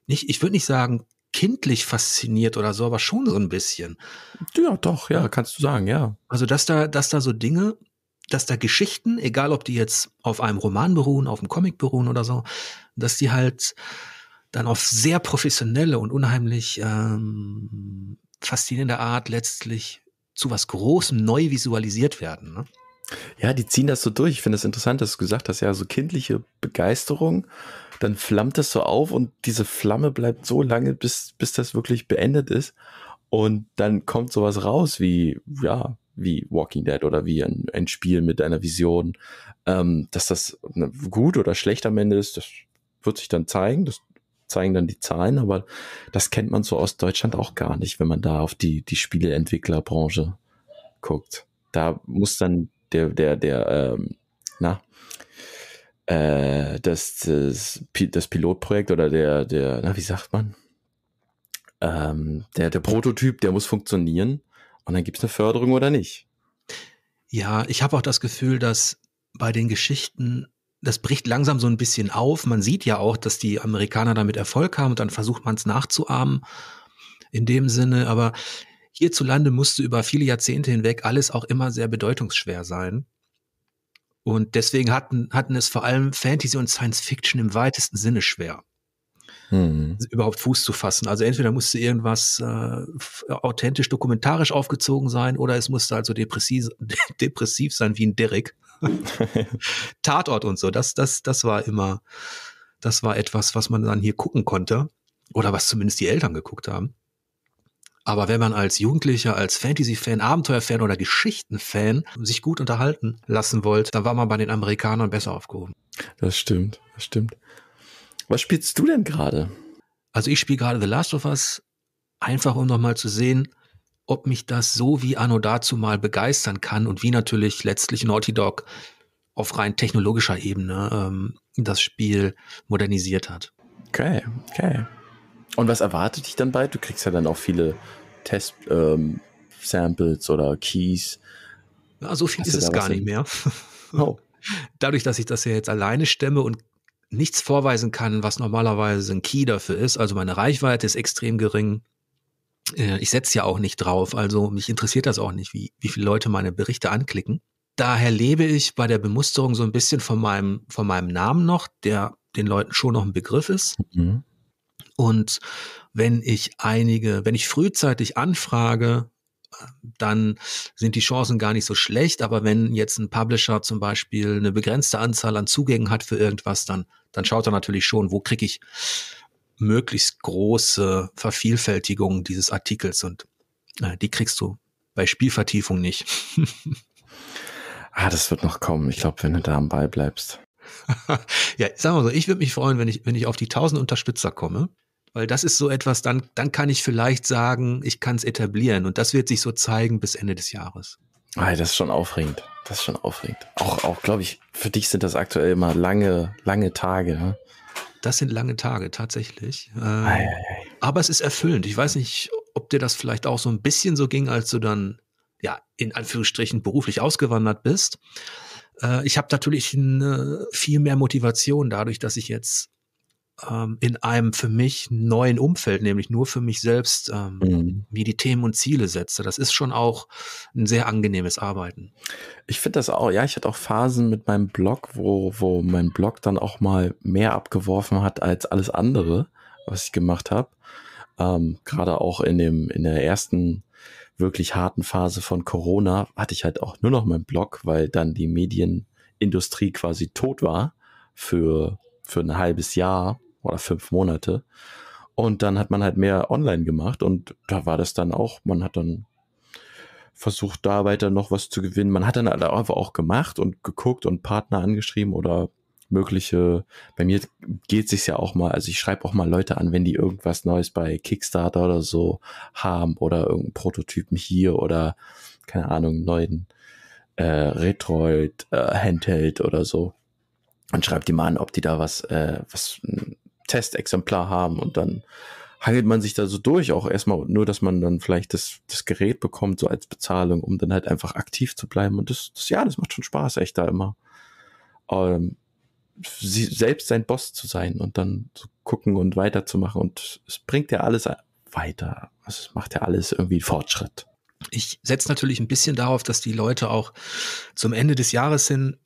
Nicht, ich würde nicht sagen, kindlich fasziniert oder so, aber schon so ein bisschen. Ja, doch, ja, kannst du sagen, ja. Also, dass da, dass da so Dinge, dass da Geschichten, egal ob die jetzt auf einem Roman beruhen, auf einem Comic beruhen oder so, dass die halt dann auf sehr professionelle und unheimlich ähm, faszinierende Art letztlich zu was Großem neu visualisiert werden. Ne? Ja, die ziehen das so durch. Ich finde es das interessant, dass du gesagt hast, ja, so kindliche Begeisterung dann flammt es so auf und diese Flamme bleibt so lange, bis, bis das wirklich beendet ist. Und dann kommt sowas raus wie, ja, wie Walking Dead oder wie ein, ein Spiel mit einer Vision. Ähm, dass das ne, gut oder schlecht am Ende ist, das wird sich dann zeigen. Das zeigen dann die Zahlen, aber das kennt man so aus Deutschland auch gar nicht, wenn man da auf die, die Spieleentwicklerbranche guckt. Da muss dann der, der, der, ähm, na, äh, das, das, das Pilotprojekt oder der, der, na, wie sagt man? Ähm, der, der Prototyp, der muss funktionieren und dann gibt es eine Förderung oder nicht. Ja, ich habe auch das Gefühl, dass bei den Geschichten, das bricht langsam so ein bisschen auf. Man sieht ja auch, dass die Amerikaner damit Erfolg haben und dann versucht man es nachzuahmen. In dem Sinne, aber hierzulande musste über viele Jahrzehnte hinweg alles auch immer sehr bedeutungsschwer sein. Und deswegen hatten, hatten es vor allem Fantasy und Science Fiction im weitesten Sinne schwer. hm. überhaupt Fuß zu fassen. Also entweder musste irgendwas äh, authentisch dokumentarisch aufgezogen sein oder es musste also depressiv, depressiv sein wie ein Derrick. Tatort und so, das, das, das war immer, das war etwas, was man dann hier gucken konnte oder was zumindest die Eltern geguckt haben. Aber wenn man als Jugendlicher, als Fantasy-Fan, Abenteuer-Fan oder Geschichten-Fan sich gut unterhalten lassen wollte, dann war man bei den Amerikanern besser aufgehoben. Das stimmt, das stimmt. Was spielst du denn gerade? Also ich spiele gerade The Last of Us, einfach um nochmal zu sehen, ob mich das so wie Anno dazu mal begeistern kann und wie natürlich letztlich Naughty Dog auf rein technologischer Ebene ähm, das Spiel modernisiert hat. Okay, okay. Und was erwartet dich dann bald? Du kriegst ja dann auch viele Test-Samples ähm, oder Keys. Na, so viel Hast ist es gar nicht mehr. Oh. Dadurch, dass ich das ja jetzt alleine stemme und nichts vorweisen kann, was normalerweise ein Key dafür ist, also meine Reichweite ist extrem gering. Äh, ich setze ja auch nicht drauf, also mich interessiert das auch nicht, wie, wie viele Leute meine Berichte anklicken. Daher lebe ich bei der Bemusterung so ein bisschen von meinem, von meinem Namen noch, der den Leuten schon noch ein Begriff ist. Mhm. Und wenn ich einige, wenn ich frühzeitig anfrage, dann sind die Chancen gar nicht so schlecht. Aber wenn jetzt ein Publisher zum Beispiel eine begrenzte Anzahl an Zugängen hat für irgendwas, dann, dann schaut er natürlich schon, wo kriege ich möglichst große Vervielfältigung dieses Artikels und äh, die kriegst du bei Spielvertiefung nicht. ah, das wird noch kommen. Ich glaube, wenn du da am Ball bleibst. ja, sagen wir so, ich würde mich freuen, wenn ich, wenn ich auf die 1000 Unterstützer komme. Weil das ist so etwas, dann, dann kann ich vielleicht sagen, ich kann es etablieren. Und das wird sich so zeigen bis Ende des Jahres. Ah, das ist schon aufregend. Das ist schon aufregend. Auch, auch glaube ich, für dich sind das aktuell immer lange, lange Tage. Ne? Das sind lange Tage, tatsächlich. Ähm, ei, ei, ei. Aber es ist erfüllend. Ich weiß nicht, ob dir das vielleicht auch so ein bisschen so ging, als du dann, ja, in Anführungsstrichen beruflich ausgewandert bist. Äh, ich habe natürlich eine, viel mehr Motivation dadurch, dass ich jetzt ähm, in einem für mich neuen Umfeld, nämlich nur für mich selbst, ähm, mhm. mir die Themen und Ziele setze. Das ist schon auch ein sehr angenehmes Arbeiten. Ich finde das auch, ja, ich hatte auch Phasen mit meinem Blog, wo, wo mein Blog dann auch mal mehr abgeworfen hat als alles andere, was ich gemacht habe. Ähm, Gerade auch in, dem, in der ersten wirklich harten Phase von Corona hatte ich halt auch nur noch meinen Blog, weil dann die Medienindustrie quasi tot war für, für ein halbes Jahr oder fünf Monate. Und dann hat man halt mehr online gemacht und da war das dann auch, man hat dann versucht, da weiter noch was zu gewinnen. Man hat dann halt einfach auch gemacht und geguckt und Partner angeschrieben oder mögliche, bei mir geht sich's ja auch mal, also ich schreibe auch mal Leute an, wenn die irgendwas Neues bei Kickstarter oder so haben oder irgendeinen Prototypen hier oder keine Ahnung, neuen äh, Retroid, äh, Handheld oder so und schreibt die mal an, ob die da was, äh, was hm, Testexemplar haben und dann hangelt man sich da so durch, auch erstmal nur, dass man dann vielleicht das, das Gerät bekommt, so als Bezahlung, um dann halt einfach aktiv zu bleiben. Und das, das ja, das macht schon Spaß, echt da immer. Ähm, sie, selbst sein Boss zu sein und dann zu gucken und weiterzumachen. Und es bringt ja alles weiter. Es macht ja alles irgendwie Fortschritt. Ich setze natürlich ein bisschen darauf, dass die Leute auch zum Ende des Jahres hin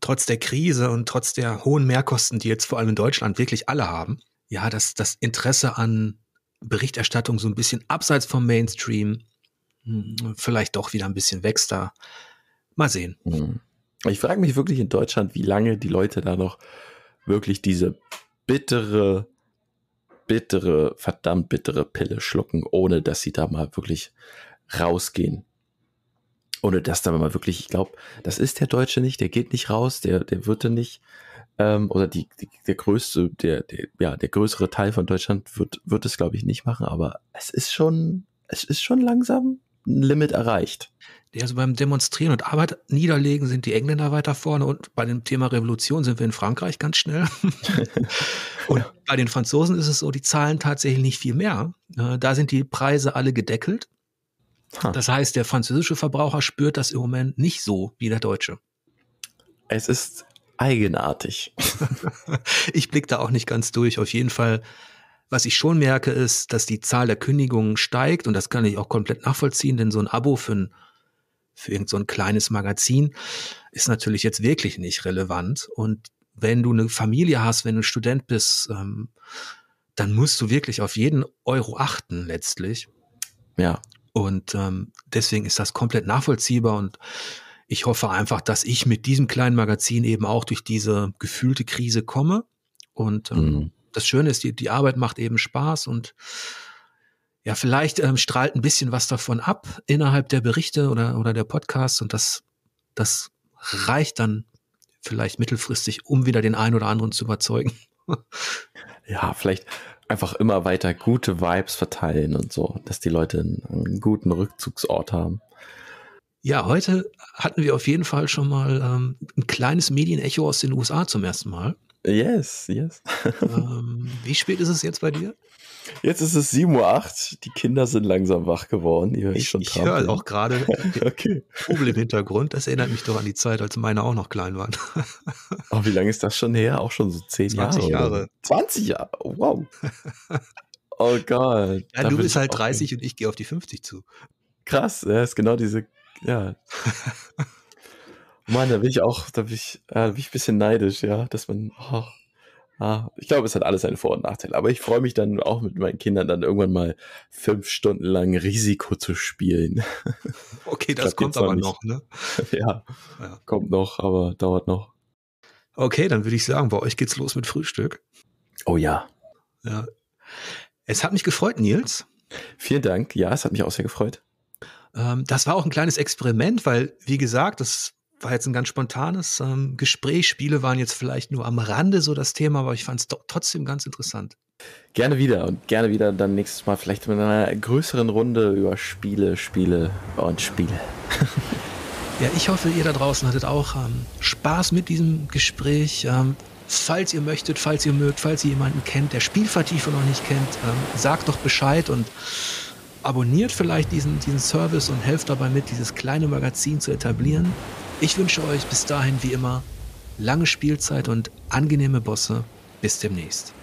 trotz der Krise und trotz der hohen Mehrkosten, die jetzt vor allem in Deutschland wirklich alle haben, ja, dass das Interesse an Berichterstattung so ein bisschen abseits vom Mainstream hm, vielleicht doch wieder ein bisschen wächst da. Mal sehen. Hm. Ich frage mich wirklich in Deutschland, wie lange die Leute da noch wirklich diese bittere, bittere, verdammt bittere Pille schlucken, ohne dass sie da mal wirklich rausgehen ohne dass da mal wirklich, ich glaube, das ist der Deutsche nicht, der geht nicht raus, der, der wird dann nicht, ähm, oder die, die, der größte, der, der, ja, der größere Teil von Deutschland wird, wird es, glaube ich, nicht machen, aber es ist schon, es ist schon langsam ein Limit erreicht. Ja, also beim Demonstrieren und Arbeit niederlegen sind die Engländer weiter vorne und bei dem Thema Revolution sind wir in Frankreich ganz schnell. und bei den Franzosen ist es so, die zahlen tatsächlich nicht viel mehr. Äh, da sind die Preise alle gedeckelt. Ah. Das heißt, der französische Verbraucher spürt das im Moment nicht so wie der deutsche. Es ist eigenartig. ich blicke da auch nicht ganz durch. Auf jeden Fall, was ich schon merke, ist, dass die Zahl der Kündigungen steigt und das kann ich auch komplett nachvollziehen, denn so ein Abo für ein für irgendein so ein kleines Magazin ist natürlich jetzt wirklich nicht relevant. Und wenn du eine Familie hast, wenn du Student bist, ähm, dann musst du wirklich auf jeden Euro achten letztlich. Ja. Und ähm, deswegen ist das komplett nachvollziehbar und ich hoffe einfach, dass ich mit diesem kleinen Magazin eben auch durch diese gefühlte Krise komme. Und ähm, mhm. das Schöne ist, die, die Arbeit macht eben Spaß und ja, vielleicht ähm, strahlt ein bisschen was davon ab innerhalb der Berichte oder, oder der Podcasts und das, das reicht dann vielleicht mittelfristig, um wieder den einen oder anderen zu überzeugen. Ja, vielleicht einfach immer weiter gute Vibes verteilen und so, dass die Leute einen, guten Rückzugsort haben. Ja, heute hatten wir auf jeden Fall schon mal ähm, ein kleines Medienecho aus den USA zum ersten Mal. Yes, yes. Ähm, wie spät ist es jetzt bei dir? Jetzt ist es 7.08 Uhr. Die Kinder sind langsam wach geworden. Die höre ich, ich Ich höre auch gerade okay. Problem im Hintergrund. Das erinnert mich doch an die Zeit, als meine auch noch klein waren. oh, wie lange ist das schon her? Auch schon so 10 20 Jahre. Jahre. 20 Jahre. Wow. Oh Gott. Ja, du bist halt 30 und ich gehe auf die 50 zu. Krass. Das ist genau diese. Ja. Mann, da bin ich auch, da bin ich, äh, bin ich ein bisschen neidisch, ja, dass man, oh, ah, ich glaube, es hat alles seinen Vor- und Nachteil. Aber ich freue mich dann auch mit meinen Kindern dann irgendwann mal fünf Stunden lang Risiko zu spielen. Okay, das glaub, kommt aber noch, ne? ja, ja, kommt noch, aber dauert noch. Okay, dann würde ich sagen, bei euch geht's los mit Frühstück. Oh ja. Ja. Es hat mich gefreut, Nils. Vielen Dank. Ja, es hat mich auch sehr gefreut ähm, das war auch ein kleines Experiment, weil, wie gesagt, das war jetzt ein ganz spontanes ähm, Gespräch. Spiele waren jetzt vielleicht nur am Rande so das Thema, aber ich fand es trotzdem ganz interessant. Gerne wieder und gerne wieder dann nächstes Mal vielleicht mit einer größeren Runde über Spiele, Spiele und Spiele. ja, ich hoffe, ihr da draußen hattet auch ähm, Spaß mit diesem Gespräch. Ähm, falls ihr möchtet, falls ihr mögt, falls ihr jemanden kennt, der Spielvertiefe noch nicht kennt, ähm, sagt doch Bescheid und abonniert vielleicht diesen, diesen Service und helft dabei mit, dieses kleine Magazin zu etablieren. Ich wünsche euch bis dahin wie immer lange Spielzeit und angenehme Bosse. Bis demnächst.